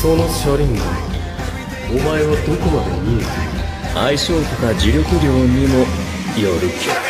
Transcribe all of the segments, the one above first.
その車輪がお前はどこまで見えている相性とか磁力量にもよるけど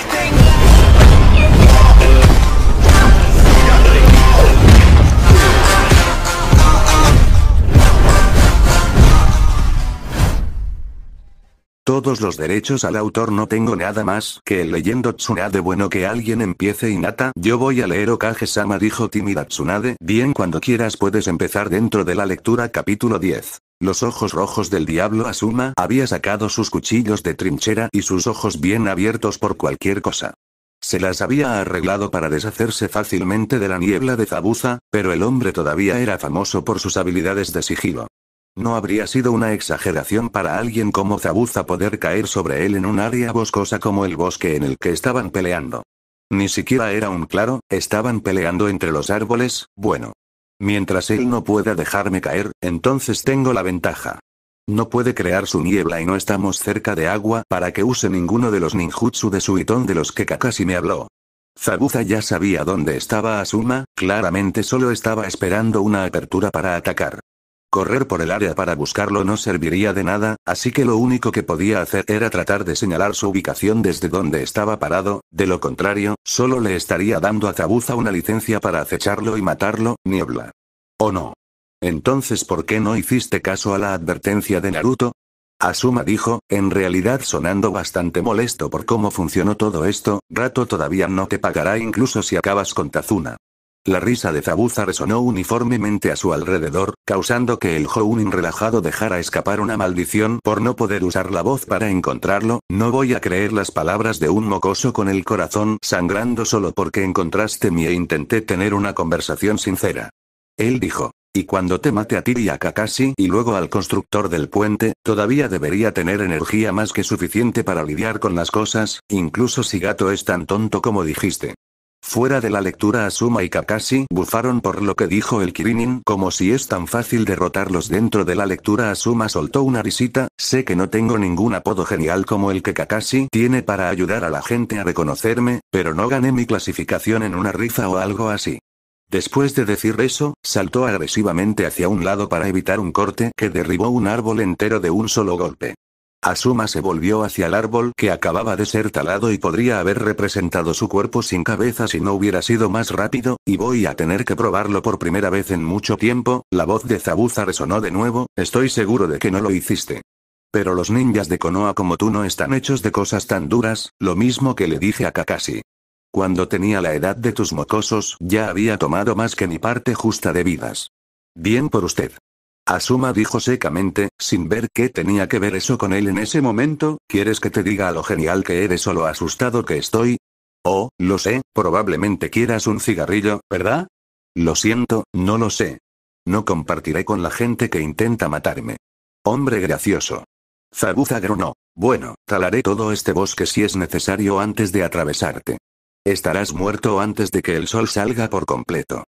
todos los derechos al autor no tengo nada más que el leyendo Tsunade bueno que alguien empiece Inata yo voy a leer okage dijo tímida Tsunade bien cuando quieras puedes empezar dentro de la lectura capítulo 10 los ojos rojos del diablo Asuma había sacado sus cuchillos de trinchera y sus ojos bien abiertos por cualquier cosa. Se las había arreglado para deshacerse fácilmente de la niebla de Zabuza, pero el hombre todavía era famoso por sus habilidades de sigilo. No habría sido una exageración para alguien como Zabuza poder caer sobre él en un área boscosa como el bosque en el que estaban peleando. Ni siquiera era un claro, estaban peleando entre los árboles, bueno. Mientras él no pueda dejarme caer, entonces tengo la ventaja. No puede crear su niebla y no estamos cerca de agua para que use ninguno de los ninjutsu de su hitón de los que Kakashi me habló. Zabuza ya sabía dónde estaba Asuma, claramente solo estaba esperando una apertura para atacar. Correr por el área para buscarlo no serviría de nada, así que lo único que podía hacer era tratar de señalar su ubicación desde donde estaba parado, de lo contrario, solo le estaría dando a Zabuza una licencia para acecharlo y matarlo, niebla. ¿O no? Entonces, ¿por qué no hiciste caso a la advertencia de Naruto? Asuma dijo, en realidad sonando bastante molesto por cómo funcionó todo esto, Rato todavía no te pagará incluso si acabas con Tazuna. La risa de Zabuza resonó uniformemente a su alrededor, causando que el Hounin relajado dejara escapar una maldición por no poder usar la voz para encontrarlo, no voy a creer las palabras de un mocoso con el corazón sangrando solo porque encontraste mi e intenté tener una conversación sincera. Él dijo. Y cuando te mate a ti y a Kakashi y luego al constructor del puente, todavía debería tener energía más que suficiente para lidiar con las cosas, incluso si Gato es tan tonto como dijiste. Fuera de la lectura Asuma y Kakashi bufaron por lo que dijo el Kirinin como si es tan fácil derrotarlos dentro de la lectura Asuma soltó una risita, sé que no tengo ningún apodo genial como el que Kakashi tiene para ayudar a la gente a reconocerme, pero no gané mi clasificación en una rifa o algo así. Después de decir eso, saltó agresivamente hacia un lado para evitar un corte que derribó un árbol entero de un solo golpe. Asuma se volvió hacia el árbol que acababa de ser talado y podría haber representado su cuerpo sin cabeza si no hubiera sido más rápido, y voy a tener que probarlo por primera vez en mucho tiempo, la voz de Zabuza resonó de nuevo, estoy seguro de que no lo hiciste. Pero los ninjas de Konoha como tú no están hechos de cosas tan duras, lo mismo que le dije a Kakashi. Cuando tenía la edad de tus mocosos, ya había tomado más que mi parte justa de vidas. Bien por usted. Asuma dijo secamente, sin ver qué tenía que ver eso con él en ese momento, ¿quieres que te diga lo genial que eres o lo asustado que estoy? Oh, lo sé, probablemente quieras un cigarrillo, ¿verdad? Lo siento, no lo sé. No compartiré con la gente que intenta matarme. Hombre gracioso. zagro Bueno, talaré todo este bosque si es necesario antes de atravesarte. Estarás muerto antes de que el sol salga por completo.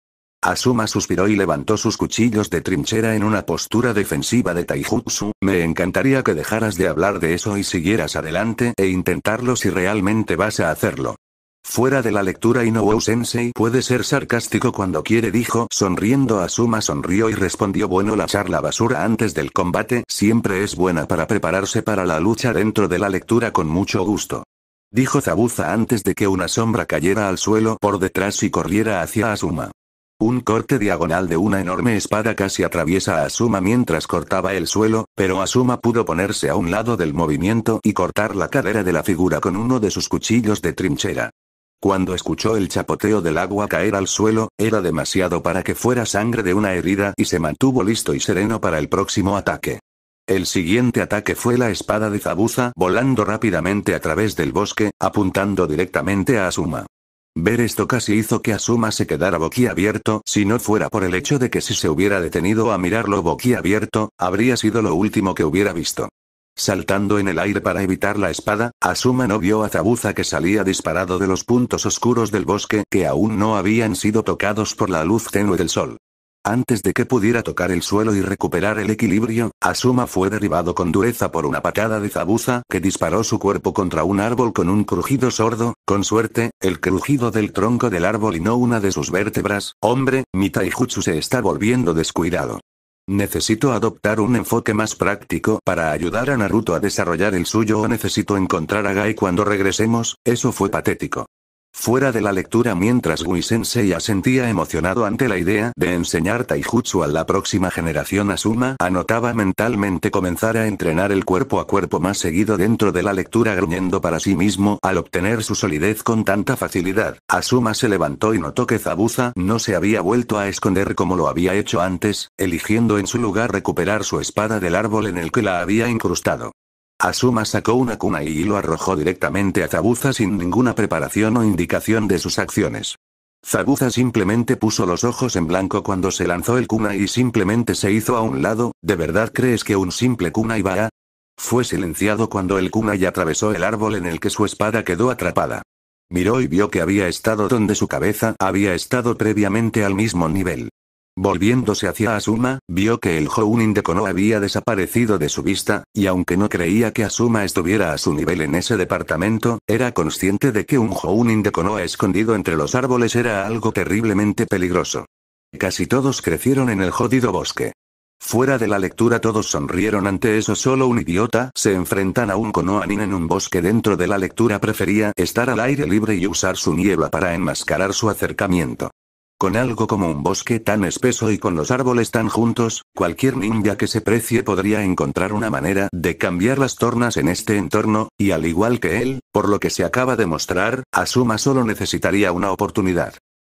Asuma suspiró y levantó sus cuchillos de trinchera en una postura defensiva de taijutsu, me encantaría que dejaras de hablar de eso y siguieras adelante e intentarlo si realmente vas a hacerlo. Fuera de la lectura Inoue Sensei puede ser sarcástico cuando quiere dijo sonriendo Asuma sonrió y respondió bueno la charla basura antes del combate siempre es buena para prepararse para la lucha dentro de la lectura con mucho gusto. Dijo Zabuza antes de que una sombra cayera al suelo por detrás y corriera hacia Asuma. Un corte diagonal de una enorme espada casi atraviesa a Asuma mientras cortaba el suelo, pero Asuma pudo ponerse a un lado del movimiento y cortar la cadera de la figura con uno de sus cuchillos de trinchera. Cuando escuchó el chapoteo del agua caer al suelo, era demasiado para que fuera sangre de una herida y se mantuvo listo y sereno para el próximo ataque. El siguiente ataque fue la espada de Zabuza volando rápidamente a través del bosque, apuntando directamente a Asuma. Ver esto casi hizo que Asuma se quedara boquiabierto, si no fuera por el hecho de que si se hubiera detenido a mirarlo boquiabierto, habría sido lo último que hubiera visto. Saltando en el aire para evitar la espada, Asuma no vio a Zabuza que salía disparado de los puntos oscuros del bosque que aún no habían sido tocados por la luz tenue del sol. Antes de que pudiera tocar el suelo y recuperar el equilibrio, Asuma fue derribado con dureza por una patada de Zabuza que disparó su cuerpo contra un árbol con un crujido sordo, con suerte, el crujido del tronco del árbol y no una de sus vértebras. Hombre, mi taijutsu se está volviendo descuidado. Necesito adoptar un enfoque más práctico para ayudar a Naruto a desarrollar el suyo o necesito encontrar a Gai cuando regresemos, eso fue patético. Fuera de la lectura mientras Gui-sensei asentía emocionado ante la idea de enseñar taijutsu a la próxima generación Asuma anotaba mentalmente comenzar a entrenar el cuerpo a cuerpo más seguido dentro de la lectura gruñendo para sí mismo al obtener su solidez con tanta facilidad. Asuma se levantó y notó que Zabuza no se había vuelto a esconder como lo había hecho antes, eligiendo en su lugar recuperar su espada del árbol en el que la había incrustado. Asuma sacó una cuna y lo arrojó directamente a Zabuza sin ninguna preparación o indicación de sus acciones. Zabuza simplemente puso los ojos en blanco cuando se lanzó el cuna y simplemente se hizo a un lado, ¿de verdad crees que un simple kunai va a...? Fue silenciado cuando el kunai atravesó el árbol en el que su espada quedó atrapada. Miró y vio que había estado donde su cabeza había estado previamente al mismo nivel. Volviéndose hacia Asuma, vio que el Jounin de Konoha había desaparecido de su vista, y aunque no creía que Asuma estuviera a su nivel en ese departamento, era consciente de que un Jounin de Konoha escondido entre los árboles era algo terriblemente peligroso. Casi todos crecieron en el jodido bosque. Fuera de la lectura todos sonrieron ante eso solo un idiota se enfrentan a un Konohanin en un bosque dentro de la lectura prefería estar al aire libre y usar su niebla para enmascarar su acercamiento. Con algo como un bosque tan espeso y con los árboles tan juntos, cualquier ninja que se precie podría encontrar una manera de cambiar las tornas en este entorno, y al igual que él, por lo que se acaba de mostrar, Asuma solo necesitaría una oportunidad.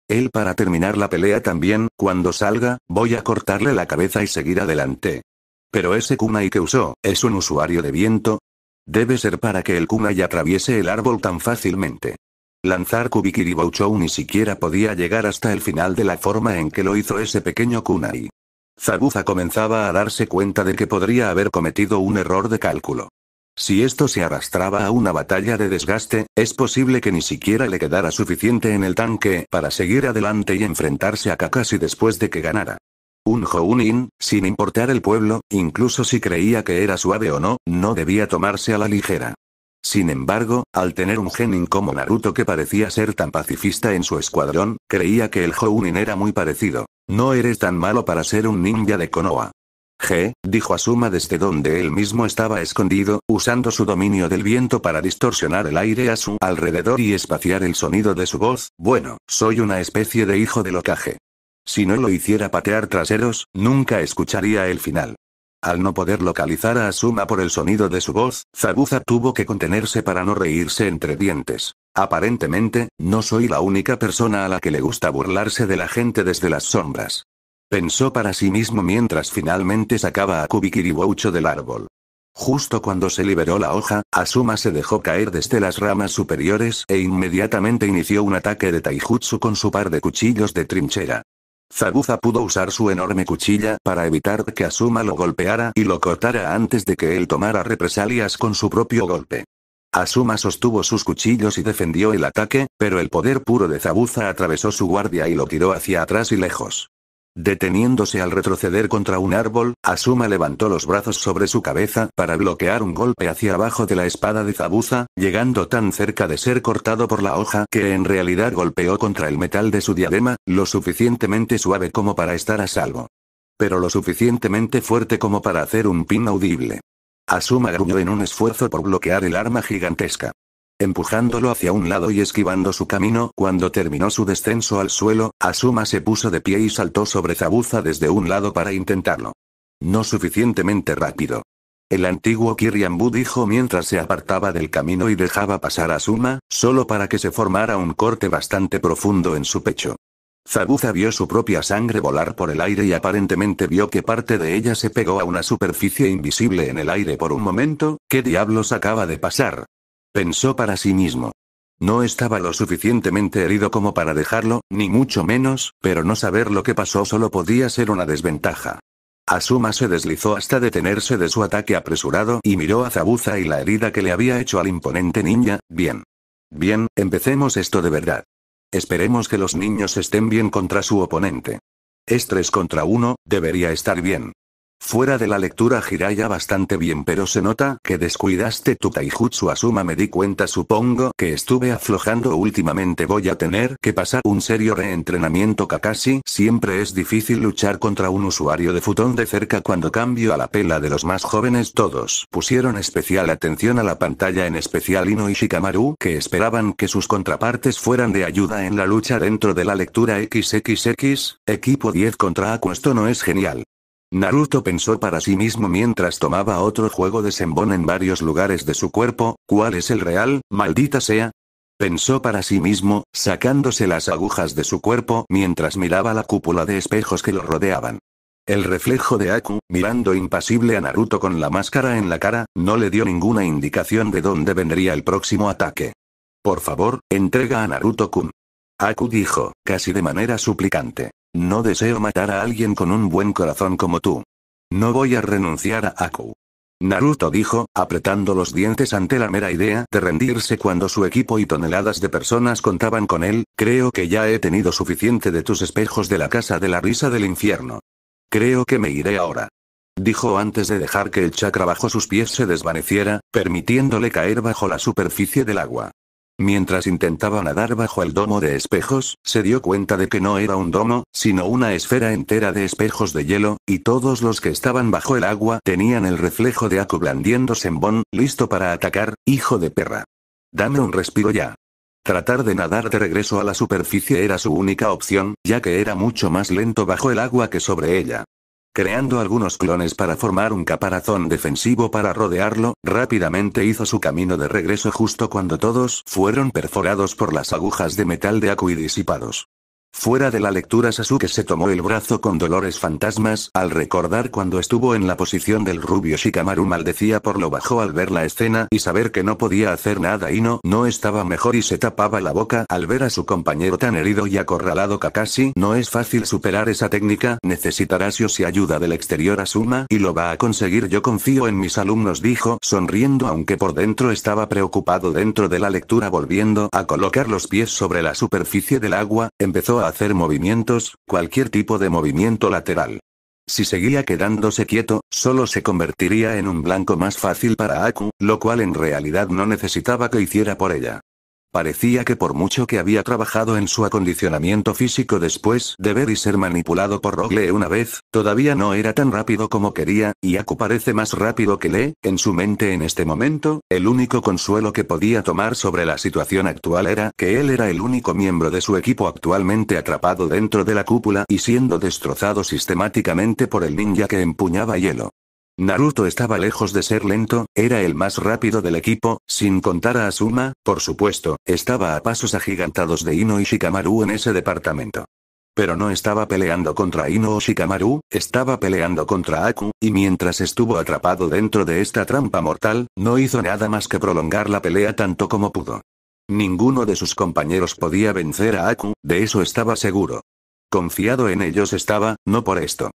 Él para terminar la pelea también, cuando salga, voy a cortarle la cabeza y seguir adelante. Pero ese kunai que usó, ¿es un usuario de viento? Debe ser para que el kunai atraviese el árbol tan fácilmente. Lanzar Kubikiribouchou ni siquiera podía llegar hasta el final de la forma en que lo hizo ese pequeño kunai. Zabuza comenzaba a darse cuenta de que podría haber cometido un error de cálculo. Si esto se arrastraba a una batalla de desgaste, es posible que ni siquiera le quedara suficiente en el tanque para seguir adelante y enfrentarse a Kakashi después de que ganara. Un Hounin, sin importar el pueblo, incluso si creía que era suave o no, no debía tomarse a la ligera. Sin embargo, al tener un genin como Naruto que parecía ser tan pacifista en su escuadrón, creía que el Jounin era muy parecido. No eres tan malo para ser un ninja de Konoha. G, dijo Asuma desde donde él mismo estaba escondido, usando su dominio del viento para distorsionar el aire a su alrededor y espaciar el sonido de su voz, bueno, soy una especie de hijo de locaje. Si no lo hiciera patear traseros, nunca escucharía el final. Al no poder localizar a Asuma por el sonido de su voz, Zabuza tuvo que contenerse para no reírse entre dientes. Aparentemente, no soy la única persona a la que le gusta burlarse de la gente desde las sombras. Pensó para sí mismo mientras finalmente sacaba a Kubikiriboucho del árbol. Justo cuando se liberó la hoja, Asuma se dejó caer desde las ramas superiores e inmediatamente inició un ataque de taijutsu con su par de cuchillos de trinchera. Zabuza pudo usar su enorme cuchilla para evitar que Asuma lo golpeara y lo cortara antes de que él tomara represalias con su propio golpe. Asuma sostuvo sus cuchillos y defendió el ataque, pero el poder puro de Zabuza atravesó su guardia y lo tiró hacia atrás y lejos. Deteniéndose al retroceder contra un árbol, Asuma levantó los brazos sobre su cabeza para bloquear un golpe hacia abajo de la espada de Zabuza, llegando tan cerca de ser cortado por la hoja que en realidad golpeó contra el metal de su diadema, lo suficientemente suave como para estar a salvo. Pero lo suficientemente fuerte como para hacer un pin audible. Asuma gruñó en un esfuerzo por bloquear el arma gigantesca empujándolo hacia un lado y esquivando su camino. Cuando terminó su descenso al suelo, Asuma se puso de pie y saltó sobre Zabuza desde un lado para intentarlo. No suficientemente rápido. El antiguo Kiryambu dijo mientras se apartaba del camino y dejaba pasar a Asuma, solo para que se formara un corte bastante profundo en su pecho. Zabuza vio su propia sangre volar por el aire y aparentemente vio que parte de ella se pegó a una superficie invisible en el aire por un momento, ¿qué diablos acaba de pasar? pensó para sí mismo. No estaba lo suficientemente herido como para dejarlo, ni mucho menos, pero no saber lo que pasó solo podía ser una desventaja. Asuma se deslizó hasta detenerse de su ataque apresurado y miró a Zabuza y la herida que le había hecho al imponente ninja, bien. Bien, empecemos esto de verdad. Esperemos que los niños estén bien contra su oponente. Es tres contra uno, debería estar bien. Fuera de la lectura Jiraiya bastante bien pero se nota que descuidaste tu taijutsu Asuma me di cuenta supongo que estuve aflojando últimamente voy a tener que pasar un serio reentrenamiento Kakashi siempre es difícil luchar contra un usuario de futón de cerca cuando cambio a la pela de los más jóvenes todos pusieron especial atención a la pantalla en especial Ino y Shikamaru que esperaban que sus contrapartes fueran de ayuda en la lucha dentro de la lectura XXX, equipo 10 contra Aku esto no es genial Naruto pensó para sí mismo mientras tomaba otro juego de Sembón en varios lugares de su cuerpo, ¿cuál es el real, maldita sea? Pensó para sí mismo, sacándose las agujas de su cuerpo mientras miraba la cúpula de espejos que lo rodeaban. El reflejo de Aku, mirando impasible a Naruto con la máscara en la cara, no le dio ninguna indicación de dónde vendría el próximo ataque. Por favor, entrega a Naruto-kun. Aku dijo, casi de manera suplicante. No deseo matar a alguien con un buen corazón como tú. No voy a renunciar a Aku. Naruto dijo, apretando los dientes ante la mera idea de rendirse cuando su equipo y toneladas de personas contaban con él, creo que ya he tenido suficiente de tus espejos de la casa de la risa del infierno. Creo que me iré ahora. Dijo antes de dejar que el chakra bajo sus pies se desvaneciera, permitiéndole caer bajo la superficie del agua. Mientras intentaba nadar bajo el domo de espejos, se dio cuenta de que no era un domo, sino una esfera entera de espejos de hielo, y todos los que estaban bajo el agua tenían el reflejo de Aku blandiendo Bon, listo para atacar, hijo de perra. Dame un respiro ya. Tratar de nadar de regreso a la superficie era su única opción, ya que era mucho más lento bajo el agua que sobre ella. Creando algunos clones para formar un caparazón defensivo para rodearlo, rápidamente hizo su camino de regreso justo cuando todos fueron perforados por las agujas de metal de Aku y disipados. Fuera de la lectura Sasuke se tomó el brazo con dolores fantasmas al recordar cuando estuvo en la posición del rubio Shikamaru maldecía por lo bajo al ver la escena y saber que no podía hacer nada y no, no estaba mejor y se tapaba la boca al ver a su compañero tan herido y acorralado Kakashi. No es fácil superar esa técnica, necesitará si o si ayuda del exterior Asuma y lo va a conseguir yo confío en mis alumnos dijo sonriendo aunque por dentro estaba preocupado dentro de la lectura volviendo a colocar los pies sobre la superficie del agua, empezó a hacer movimientos, cualquier tipo de movimiento lateral. Si seguía quedándose quieto, solo se convertiría en un blanco más fácil para Aku, lo cual en realidad no necesitaba que hiciera por ella. Parecía que por mucho que había trabajado en su acondicionamiento físico después de ver y ser manipulado por Rogle una vez, todavía no era tan rápido como quería, y Aku parece más rápido que Lee, en su mente en este momento, el único consuelo que podía tomar sobre la situación actual era que él era el único miembro de su equipo actualmente atrapado dentro de la cúpula y siendo destrozado sistemáticamente por el ninja que empuñaba hielo. Naruto estaba lejos de ser lento, era el más rápido del equipo, sin contar a Asuma, por supuesto, estaba a pasos agigantados de Ino y Shikamaru en ese departamento. Pero no estaba peleando contra Ino o Shikamaru, estaba peleando contra Aku, y mientras estuvo atrapado dentro de esta trampa mortal, no hizo nada más que prolongar la pelea tanto como pudo. Ninguno de sus compañeros podía vencer a Aku, de eso estaba seguro. Confiado en ellos estaba, no por esto.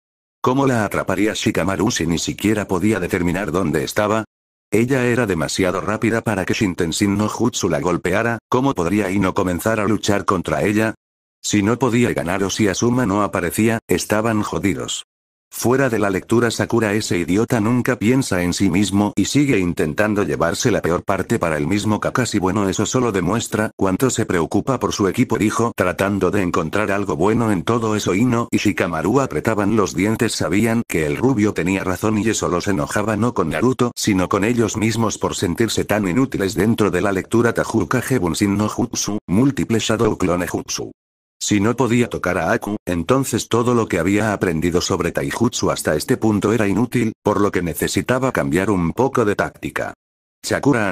¿Cómo la atraparía Shikamaru si ni siquiera podía determinar dónde estaba? Ella era demasiado rápida para que Shintenshin no Jutsu la golpeara, ¿cómo podría y no comenzar a luchar contra ella? Si no podía ganar o si Asuma no aparecía, estaban jodidos. Fuera de la lectura Sakura ese idiota nunca piensa en sí mismo y sigue intentando llevarse la peor parte para el mismo Kakashi bueno eso solo demuestra cuánto se preocupa por su equipo dijo tratando de encontrar algo bueno en todo eso Ino y Shikamaru apretaban los dientes sabían que el rubio tenía razón y eso los enojaba no con Naruto sino con ellos mismos por sentirse tan inútiles dentro de la lectura Tajuka Bunshin no Jutsu, múltiple Shadow Clone Jutsu. Si no podía tocar a Aku, entonces todo lo que había aprendido sobre Taijutsu hasta este punto era inútil, por lo que necesitaba cambiar un poco de táctica. Chakura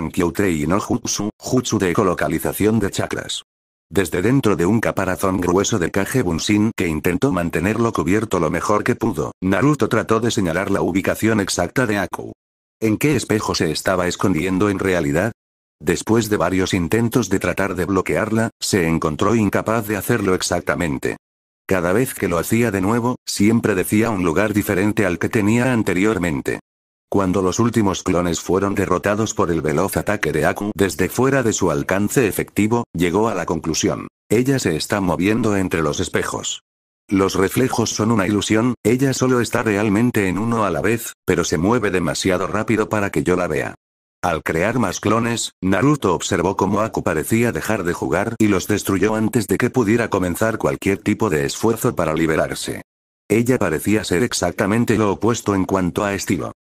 y no Jutsu, Jutsu de ecolocalización de chakras. Desde dentro de un caparazón grueso de Kage Bunshin que intentó mantenerlo cubierto lo mejor que pudo, Naruto trató de señalar la ubicación exacta de Aku. ¿En qué espejo se estaba escondiendo en realidad? Después de varios intentos de tratar de bloquearla, se encontró incapaz de hacerlo exactamente. Cada vez que lo hacía de nuevo, siempre decía un lugar diferente al que tenía anteriormente. Cuando los últimos clones fueron derrotados por el veloz ataque de Aku desde fuera de su alcance efectivo, llegó a la conclusión. Ella se está moviendo entre los espejos. Los reflejos son una ilusión, ella solo está realmente en uno a la vez, pero se mueve demasiado rápido para que yo la vea. Al crear más clones, Naruto observó cómo Aku parecía dejar de jugar y los destruyó antes de que pudiera comenzar cualquier tipo de esfuerzo para liberarse. Ella parecía ser exactamente lo opuesto en cuanto a estilo.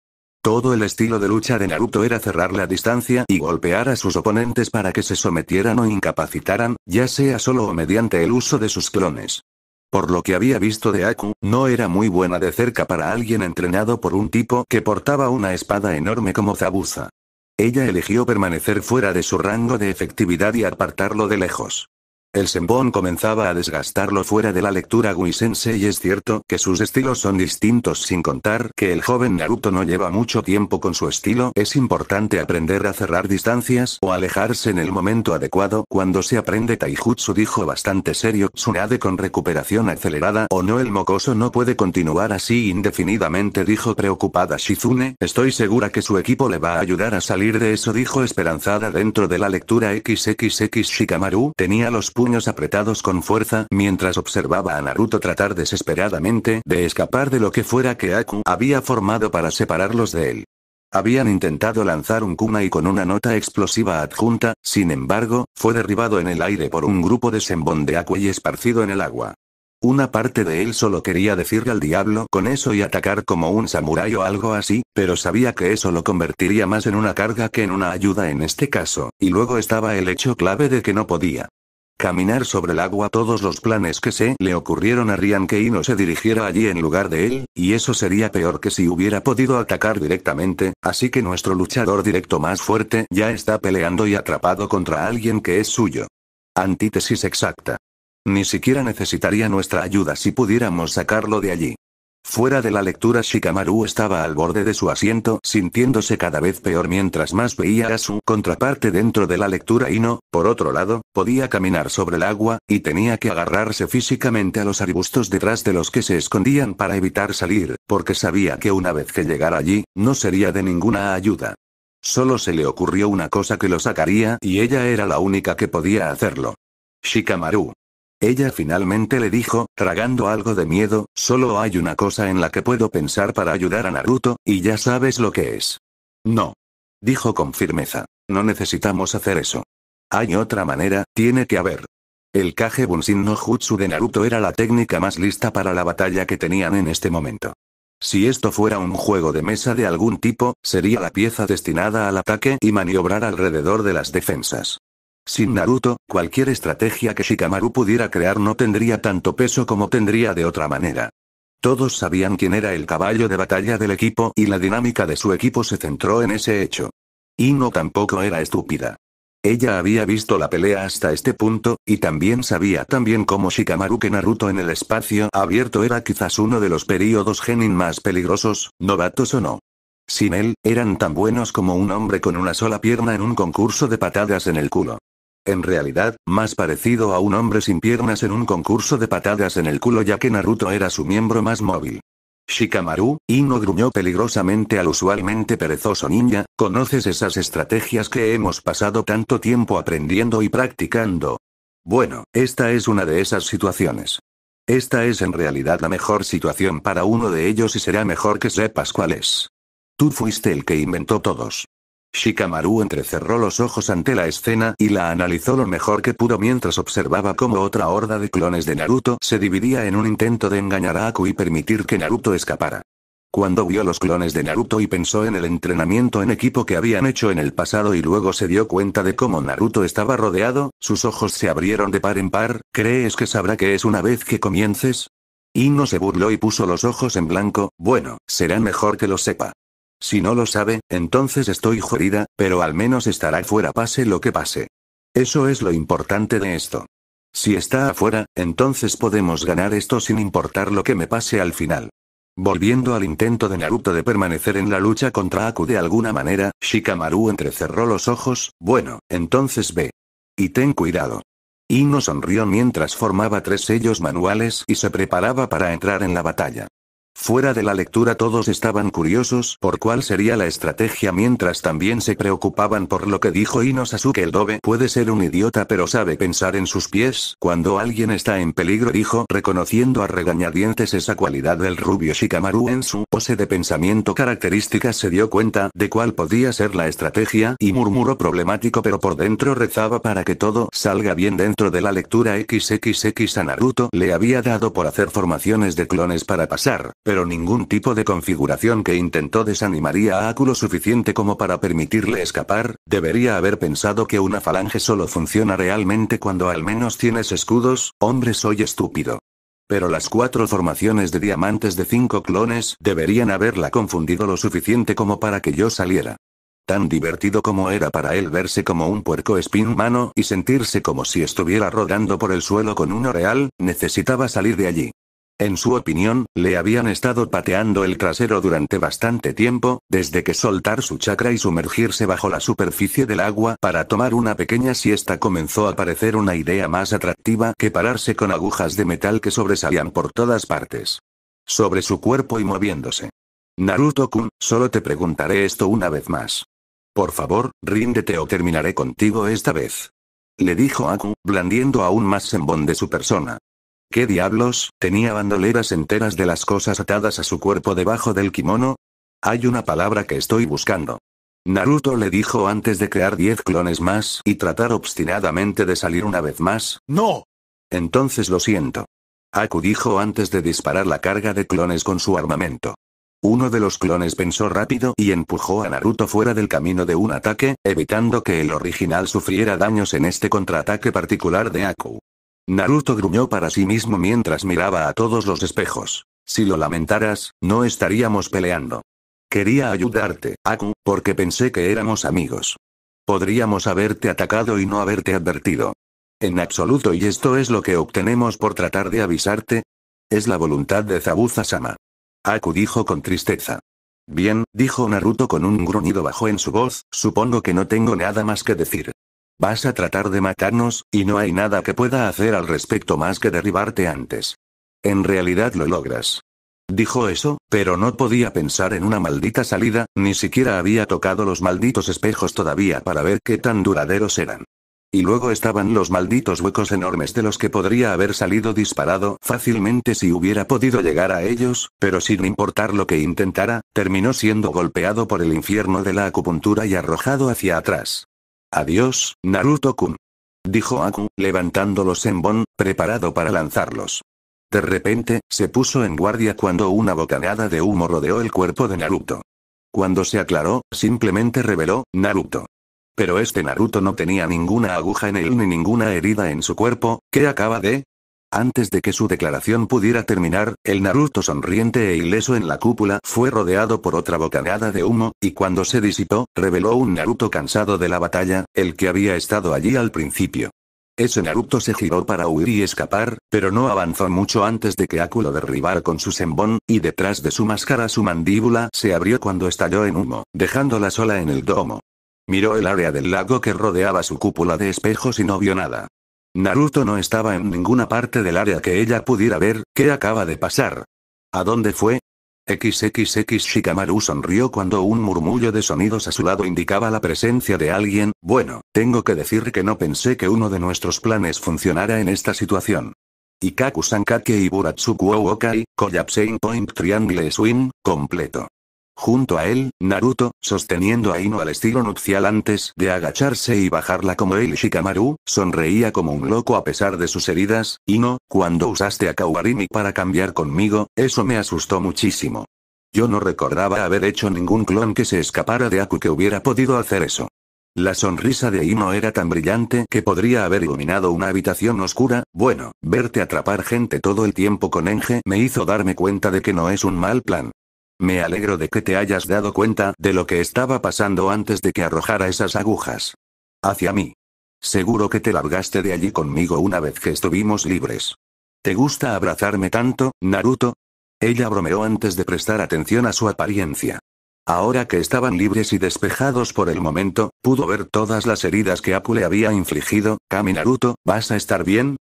Todo el estilo de lucha de Naruto era cerrar la distancia y golpear a sus oponentes para que se sometieran o incapacitaran, ya sea solo o mediante el uso de sus clones. Por lo que había visto de Aku, no era muy buena de cerca para alguien entrenado por un tipo que portaba una espada enorme como Zabuza. Ella eligió permanecer fuera de su rango de efectividad y apartarlo de lejos. El Sembón comenzaba a desgastarlo fuera de la lectura guisense y es cierto que sus estilos son distintos sin contar que el joven Naruto no lleva mucho tiempo con su estilo. Es importante aprender a cerrar distancias o alejarse en el momento adecuado cuando se aprende taijutsu dijo bastante serio Tsunade con recuperación acelerada o no el mocoso no puede continuar así indefinidamente dijo preocupada Shizune. Estoy segura que su equipo le va a ayudar a salir de eso dijo esperanzada dentro de la lectura XXX Shikamaru tenía los puntos puños apretados con fuerza mientras observaba a Naruto tratar desesperadamente de escapar de lo que fuera que Aku había formado para separarlos de él. Habían intentado lanzar un kunai con una nota explosiva adjunta, sin embargo, fue derribado en el aire por un grupo de sembón de Aku y esparcido en el agua. Una parte de él solo quería decirle al diablo con eso y atacar como un samurái o algo así, pero sabía que eso lo convertiría más en una carga que en una ayuda en este caso, y luego estaba el hecho clave de que no podía. Caminar sobre el agua todos los planes que se le ocurrieron a y no se dirigiera allí en lugar de él, y eso sería peor que si hubiera podido atacar directamente, así que nuestro luchador directo más fuerte ya está peleando y atrapado contra alguien que es suyo. Antítesis exacta. Ni siquiera necesitaría nuestra ayuda si pudiéramos sacarlo de allí. Fuera de la lectura Shikamaru estaba al borde de su asiento sintiéndose cada vez peor mientras más veía a su contraparte dentro de la lectura y no, por otro lado, podía caminar sobre el agua, y tenía que agarrarse físicamente a los arbustos detrás de los que se escondían para evitar salir, porque sabía que una vez que llegara allí, no sería de ninguna ayuda. Solo se le ocurrió una cosa que lo sacaría y ella era la única que podía hacerlo. Shikamaru. Ella finalmente le dijo, tragando algo de miedo, solo hay una cosa en la que puedo pensar para ayudar a Naruto, y ya sabes lo que es. No. Dijo con firmeza. No necesitamos hacer eso. Hay otra manera, tiene que haber. El Kage Bunshin no Jutsu de Naruto era la técnica más lista para la batalla que tenían en este momento. Si esto fuera un juego de mesa de algún tipo, sería la pieza destinada al ataque y maniobrar alrededor de las defensas. Sin mm. Naruto, cualquier estrategia que Shikamaru pudiera crear no tendría tanto peso como tendría de otra manera. Todos sabían quién era el caballo de batalla del equipo y la dinámica de su equipo se centró en ese hecho. Ino tampoco era estúpida. Ella había visto la pelea hasta este punto, y también sabía también cómo Shikamaru que Naruto en el espacio abierto era quizás uno de los períodos genin más peligrosos, novatos o no. Sin él, eran tan buenos como un hombre con una sola pierna en un concurso de patadas en el culo en realidad, más parecido a un hombre sin piernas en un concurso de patadas en el culo ya que Naruto era su miembro más móvil. Shikamaru, no gruñó peligrosamente al usualmente perezoso ninja, conoces esas estrategias que hemos pasado tanto tiempo aprendiendo y practicando. Bueno, esta es una de esas situaciones. Esta es en realidad la mejor situación para uno de ellos y será mejor que sepas cuál es. Tú fuiste el que inventó todos. Shikamaru entrecerró los ojos ante la escena y la analizó lo mejor que pudo mientras observaba cómo otra horda de clones de Naruto se dividía en un intento de engañar a Aku y permitir que Naruto escapara. Cuando vio los clones de Naruto y pensó en el entrenamiento en equipo que habían hecho en el pasado y luego se dio cuenta de cómo Naruto estaba rodeado, sus ojos se abrieron de par en par, ¿crees que sabrá que es una vez que comiences? Ino se burló y puso los ojos en blanco, bueno, será mejor que lo sepa. Si no lo sabe, entonces estoy jodida, pero al menos estará fuera pase lo que pase. Eso es lo importante de esto. Si está afuera, entonces podemos ganar esto sin importar lo que me pase al final. Volviendo al intento de Naruto de permanecer en la lucha contra Aku de alguna manera, Shikamaru entrecerró los ojos, bueno, entonces ve. Y ten cuidado. Ino sonrió mientras formaba tres sellos manuales y se preparaba para entrar en la batalla. Fuera de la lectura todos estaban curiosos por cuál sería la estrategia mientras también se preocupaban por lo que dijo Ino Sasuke el Dobe puede ser un idiota pero sabe pensar en sus pies cuando alguien está en peligro dijo reconociendo a regañadientes esa cualidad del rubio Shikamaru en su pose de pensamiento características se dio cuenta de cuál podía ser la estrategia y murmuró problemático pero por dentro rezaba para que todo salga bien dentro de la lectura XXX a Naruto le había dado por hacer formaciones de clones para pasar pero ningún tipo de configuración que intentó desanimaría a Aku lo suficiente como para permitirle escapar, debería haber pensado que una falange solo funciona realmente cuando al menos tienes escudos, hombre soy estúpido. Pero las cuatro formaciones de diamantes de cinco clones deberían haberla confundido lo suficiente como para que yo saliera. Tan divertido como era para él verse como un puerco espín humano y sentirse como si estuviera rodando por el suelo con uno real, necesitaba salir de allí. En su opinión, le habían estado pateando el trasero durante bastante tiempo, desde que soltar su chakra y sumergirse bajo la superficie del agua para tomar una pequeña siesta comenzó a parecer una idea más atractiva que pararse con agujas de metal que sobresalían por todas partes. Sobre su cuerpo y moviéndose. Naruto-kun, solo te preguntaré esto una vez más. Por favor, ríndete o terminaré contigo esta vez. Le dijo Aku, blandiendo aún más sembón de su persona. ¿Qué diablos? Tenía bandoleras enteras de las cosas atadas a su cuerpo debajo del kimono. Hay una palabra que estoy buscando. Naruto le dijo antes de crear 10 clones más y tratar obstinadamente de salir una vez más. ¡No! Entonces lo siento. Aku dijo antes de disparar la carga de clones con su armamento. Uno de los clones pensó rápido y empujó a Naruto fuera del camino de un ataque, evitando que el original sufriera daños en este contraataque particular de Aku. Naruto gruñó para sí mismo mientras miraba a todos los espejos. Si lo lamentaras, no estaríamos peleando. Quería ayudarte, Aku, porque pensé que éramos amigos. Podríamos haberte atacado y no haberte advertido. En absoluto y esto es lo que obtenemos por tratar de avisarte. Es la voluntad de Zabuza-sama. Aku dijo con tristeza. Bien, dijo Naruto con un gruñido bajo en su voz, supongo que no tengo nada más que decir. Vas a tratar de matarnos, y no hay nada que pueda hacer al respecto más que derribarte antes. En realidad lo logras. Dijo eso, pero no podía pensar en una maldita salida, ni siquiera había tocado los malditos espejos todavía para ver qué tan duraderos eran. Y luego estaban los malditos huecos enormes de los que podría haber salido disparado fácilmente si hubiera podido llegar a ellos, pero sin importar lo que intentara, terminó siendo golpeado por el infierno de la acupuntura y arrojado hacia atrás. Adiós, Naruto-kun. Dijo Aku, levantando los Bon, preparado para lanzarlos. De repente, se puso en guardia cuando una bocanada de humo rodeó el cuerpo de Naruto. Cuando se aclaró, simplemente reveló, Naruto. Pero este Naruto no tenía ninguna aguja en él ni ninguna herida en su cuerpo, ¿qué acaba de? Antes de que su declaración pudiera terminar, el Naruto sonriente e ileso en la cúpula fue rodeado por otra bocanada de humo, y cuando se disipó, reveló un Naruto cansado de la batalla, el que había estado allí al principio. Ese Naruto se giró para huir y escapar, pero no avanzó mucho antes de que Aku derribara con su sembón, y detrás de su máscara su mandíbula se abrió cuando estalló en humo, dejándola sola en el domo. Miró el área del lago que rodeaba su cúpula de espejos y no vio nada. Naruto no estaba en ninguna parte del área que ella pudiera ver, ¿qué acaba de pasar? ¿A dónde fue? XXX Shikamaru sonrió cuando un murmullo de sonidos a su lado indicaba la presencia de alguien, bueno, tengo que decir que no pensé que uno de nuestros planes funcionara en esta situación. Ikaku Sankake y Buratsuku Okai, Koyapsein Point Triangle swing completo. Junto a él, Naruto, sosteniendo a Ino al estilo nupcial antes de agacharse y bajarla como él Shikamaru, sonreía como un loco a pesar de sus heridas, Ino, cuando usaste a Kawarimi para cambiar conmigo, eso me asustó muchísimo. Yo no recordaba haber hecho ningún clon que se escapara de Aku que hubiera podido hacer eso. La sonrisa de Ino era tan brillante que podría haber iluminado una habitación oscura, bueno, verte atrapar gente todo el tiempo con Enge me hizo darme cuenta de que no es un mal plan. Me alegro de que te hayas dado cuenta de lo que estaba pasando antes de que arrojara esas agujas. Hacia mí. Seguro que te largaste de allí conmigo una vez que estuvimos libres. ¿Te gusta abrazarme tanto, Naruto? Ella bromeó antes de prestar atención a su apariencia. Ahora que estaban libres y despejados por el momento, pudo ver todas las heridas que Apu le había infligido. Kami Naruto, ¿vas a estar bien?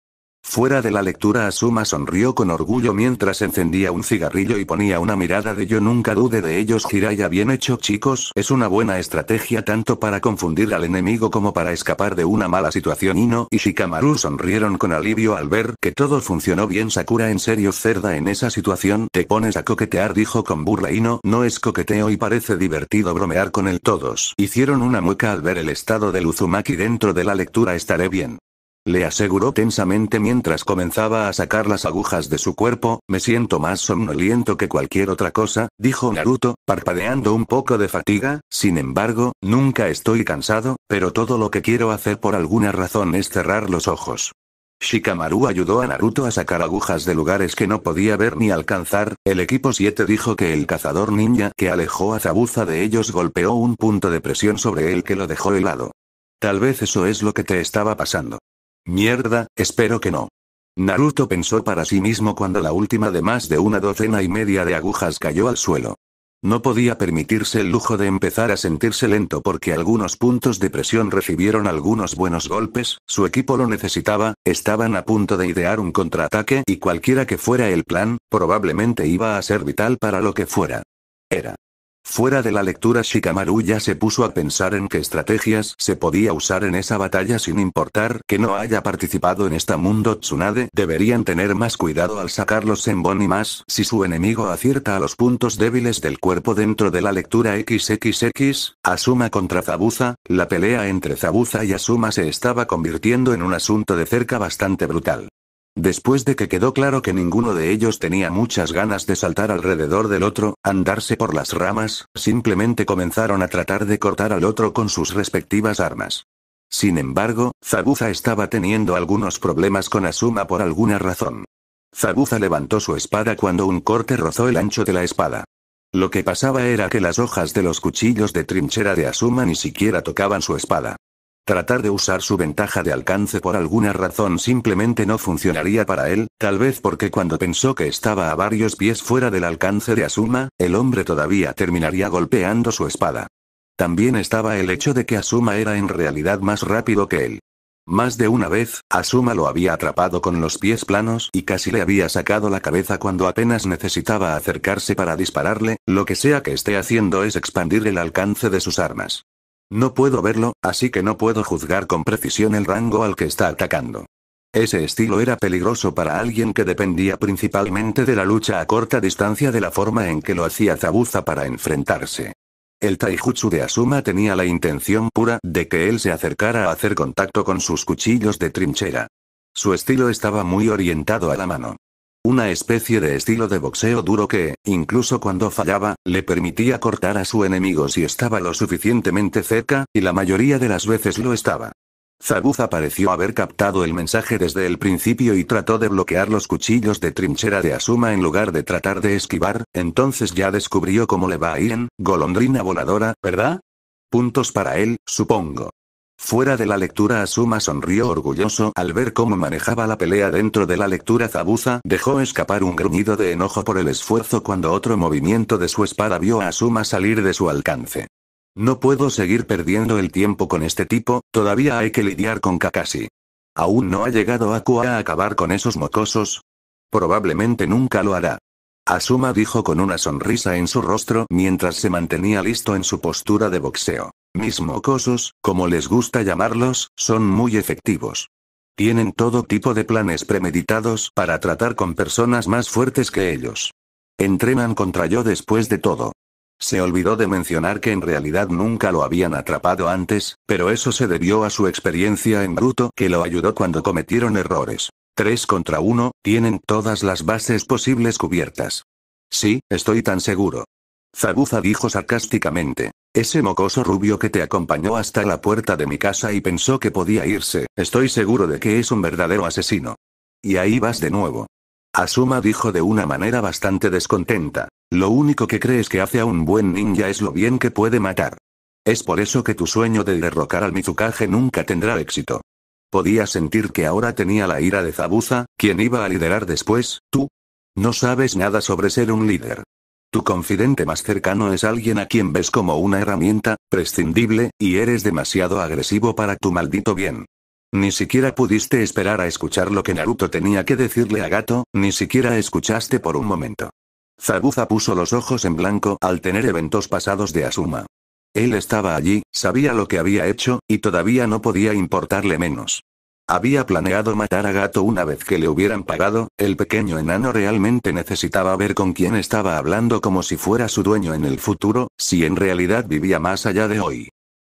Fuera de la lectura Asuma sonrió con orgullo mientras encendía un cigarrillo y ponía una mirada de yo nunca dude de ellos Jiraiya bien hecho chicos es una buena estrategia tanto para confundir al enemigo como para escapar de una mala situación Ino y Shikamaru sonrieron con alivio al ver que todo funcionó bien Sakura en serio cerda en esa situación te pones a coquetear dijo con burla Ino no es coqueteo y parece divertido bromear con él todos hicieron una mueca al ver el estado de Uzumaki dentro de la lectura estaré bien le aseguró tensamente mientras comenzaba a sacar las agujas de su cuerpo, me siento más somnoliento que cualquier otra cosa, dijo Naruto, parpadeando un poco de fatiga, sin embargo, nunca estoy cansado, pero todo lo que quiero hacer por alguna razón es cerrar los ojos. Shikamaru ayudó a Naruto a sacar agujas de lugares que no podía ver ni alcanzar, el equipo 7 dijo que el cazador ninja que alejó a Zabuza de ellos golpeó un punto de presión sobre él que lo dejó helado. Tal vez eso es lo que te estaba pasando. Mierda, espero que no. Naruto pensó para sí mismo cuando la última de más de una docena y media de agujas cayó al suelo. No podía permitirse el lujo de empezar a sentirse lento porque algunos puntos de presión recibieron algunos buenos golpes, su equipo lo necesitaba, estaban a punto de idear un contraataque y cualquiera que fuera el plan, probablemente iba a ser vital para lo que fuera. Era. Fuera de la lectura Shikamaru ya se puso a pensar en qué estrategias se podía usar en esa batalla sin importar que no haya participado en esta mundo Tsunade. Deberían tener más cuidado al sacarlos en Senbon y más si su enemigo acierta a los puntos débiles del cuerpo dentro de la lectura XXX, Asuma contra Zabuza, la pelea entre Zabuza y Asuma se estaba convirtiendo en un asunto de cerca bastante brutal. Después de que quedó claro que ninguno de ellos tenía muchas ganas de saltar alrededor del otro, andarse por las ramas, simplemente comenzaron a tratar de cortar al otro con sus respectivas armas. Sin embargo, Zabuza estaba teniendo algunos problemas con Asuma por alguna razón. Zabuza levantó su espada cuando un corte rozó el ancho de la espada. Lo que pasaba era que las hojas de los cuchillos de trinchera de Asuma ni siquiera tocaban su espada. Tratar de usar su ventaja de alcance por alguna razón simplemente no funcionaría para él, tal vez porque cuando pensó que estaba a varios pies fuera del alcance de Asuma, el hombre todavía terminaría golpeando su espada. También estaba el hecho de que Asuma era en realidad más rápido que él. Más de una vez, Asuma lo había atrapado con los pies planos y casi le había sacado la cabeza cuando apenas necesitaba acercarse para dispararle, lo que sea que esté haciendo es expandir el alcance de sus armas. No puedo verlo, así que no puedo juzgar con precisión el rango al que está atacando. Ese estilo era peligroso para alguien que dependía principalmente de la lucha a corta distancia de la forma en que lo hacía Zabuza para enfrentarse. El taijutsu de Asuma tenía la intención pura de que él se acercara a hacer contacto con sus cuchillos de trinchera. Su estilo estaba muy orientado a la mano. Una especie de estilo de boxeo duro que, incluso cuando fallaba, le permitía cortar a su enemigo si estaba lo suficientemente cerca, y la mayoría de las veces lo estaba. Zabuza pareció haber captado el mensaje desde el principio y trató de bloquear los cuchillos de trinchera de Asuma en lugar de tratar de esquivar, entonces ya descubrió cómo le va a ir en, golondrina voladora, ¿verdad? Puntos para él, supongo. Fuera de la lectura Asuma sonrió orgulloso al ver cómo manejaba la pelea dentro de la lectura Zabuza dejó escapar un gruñido de enojo por el esfuerzo cuando otro movimiento de su espada vio a Asuma salir de su alcance. No puedo seguir perdiendo el tiempo con este tipo, todavía hay que lidiar con Kakashi. Aún no ha llegado Akua a acabar con esos mocosos. Probablemente nunca lo hará. Asuma dijo con una sonrisa en su rostro mientras se mantenía listo en su postura de boxeo. Mis mocosos, como les gusta llamarlos, son muy efectivos. Tienen todo tipo de planes premeditados para tratar con personas más fuertes que ellos. Entrenan contra yo después de todo. Se olvidó de mencionar que en realidad nunca lo habían atrapado antes, pero eso se debió a su experiencia en bruto que lo ayudó cuando cometieron errores. Tres contra uno, tienen todas las bases posibles cubiertas. Sí, estoy tan seguro. Zabuza dijo sarcásticamente. Ese mocoso rubio que te acompañó hasta la puerta de mi casa y pensó que podía irse, estoy seguro de que es un verdadero asesino. Y ahí vas de nuevo. Asuma dijo de una manera bastante descontenta. Lo único que crees que hace a un buen ninja es lo bien que puede matar. Es por eso que tu sueño de derrocar al Mizukage nunca tendrá éxito. Podía sentir que ahora tenía la ira de Zabuza, quien iba a liderar después, tú. No sabes nada sobre ser un líder. Tu confidente más cercano es alguien a quien ves como una herramienta, prescindible, y eres demasiado agresivo para tu maldito bien. Ni siquiera pudiste esperar a escuchar lo que Naruto tenía que decirle a Gato, ni siquiera escuchaste por un momento. Zabuza puso los ojos en blanco al tener eventos pasados de Asuma. Él estaba allí, sabía lo que había hecho, y todavía no podía importarle menos. Había planeado matar a Gato una vez que le hubieran pagado, el pequeño enano realmente necesitaba ver con quién estaba hablando como si fuera su dueño en el futuro, si en realidad vivía más allá de hoy.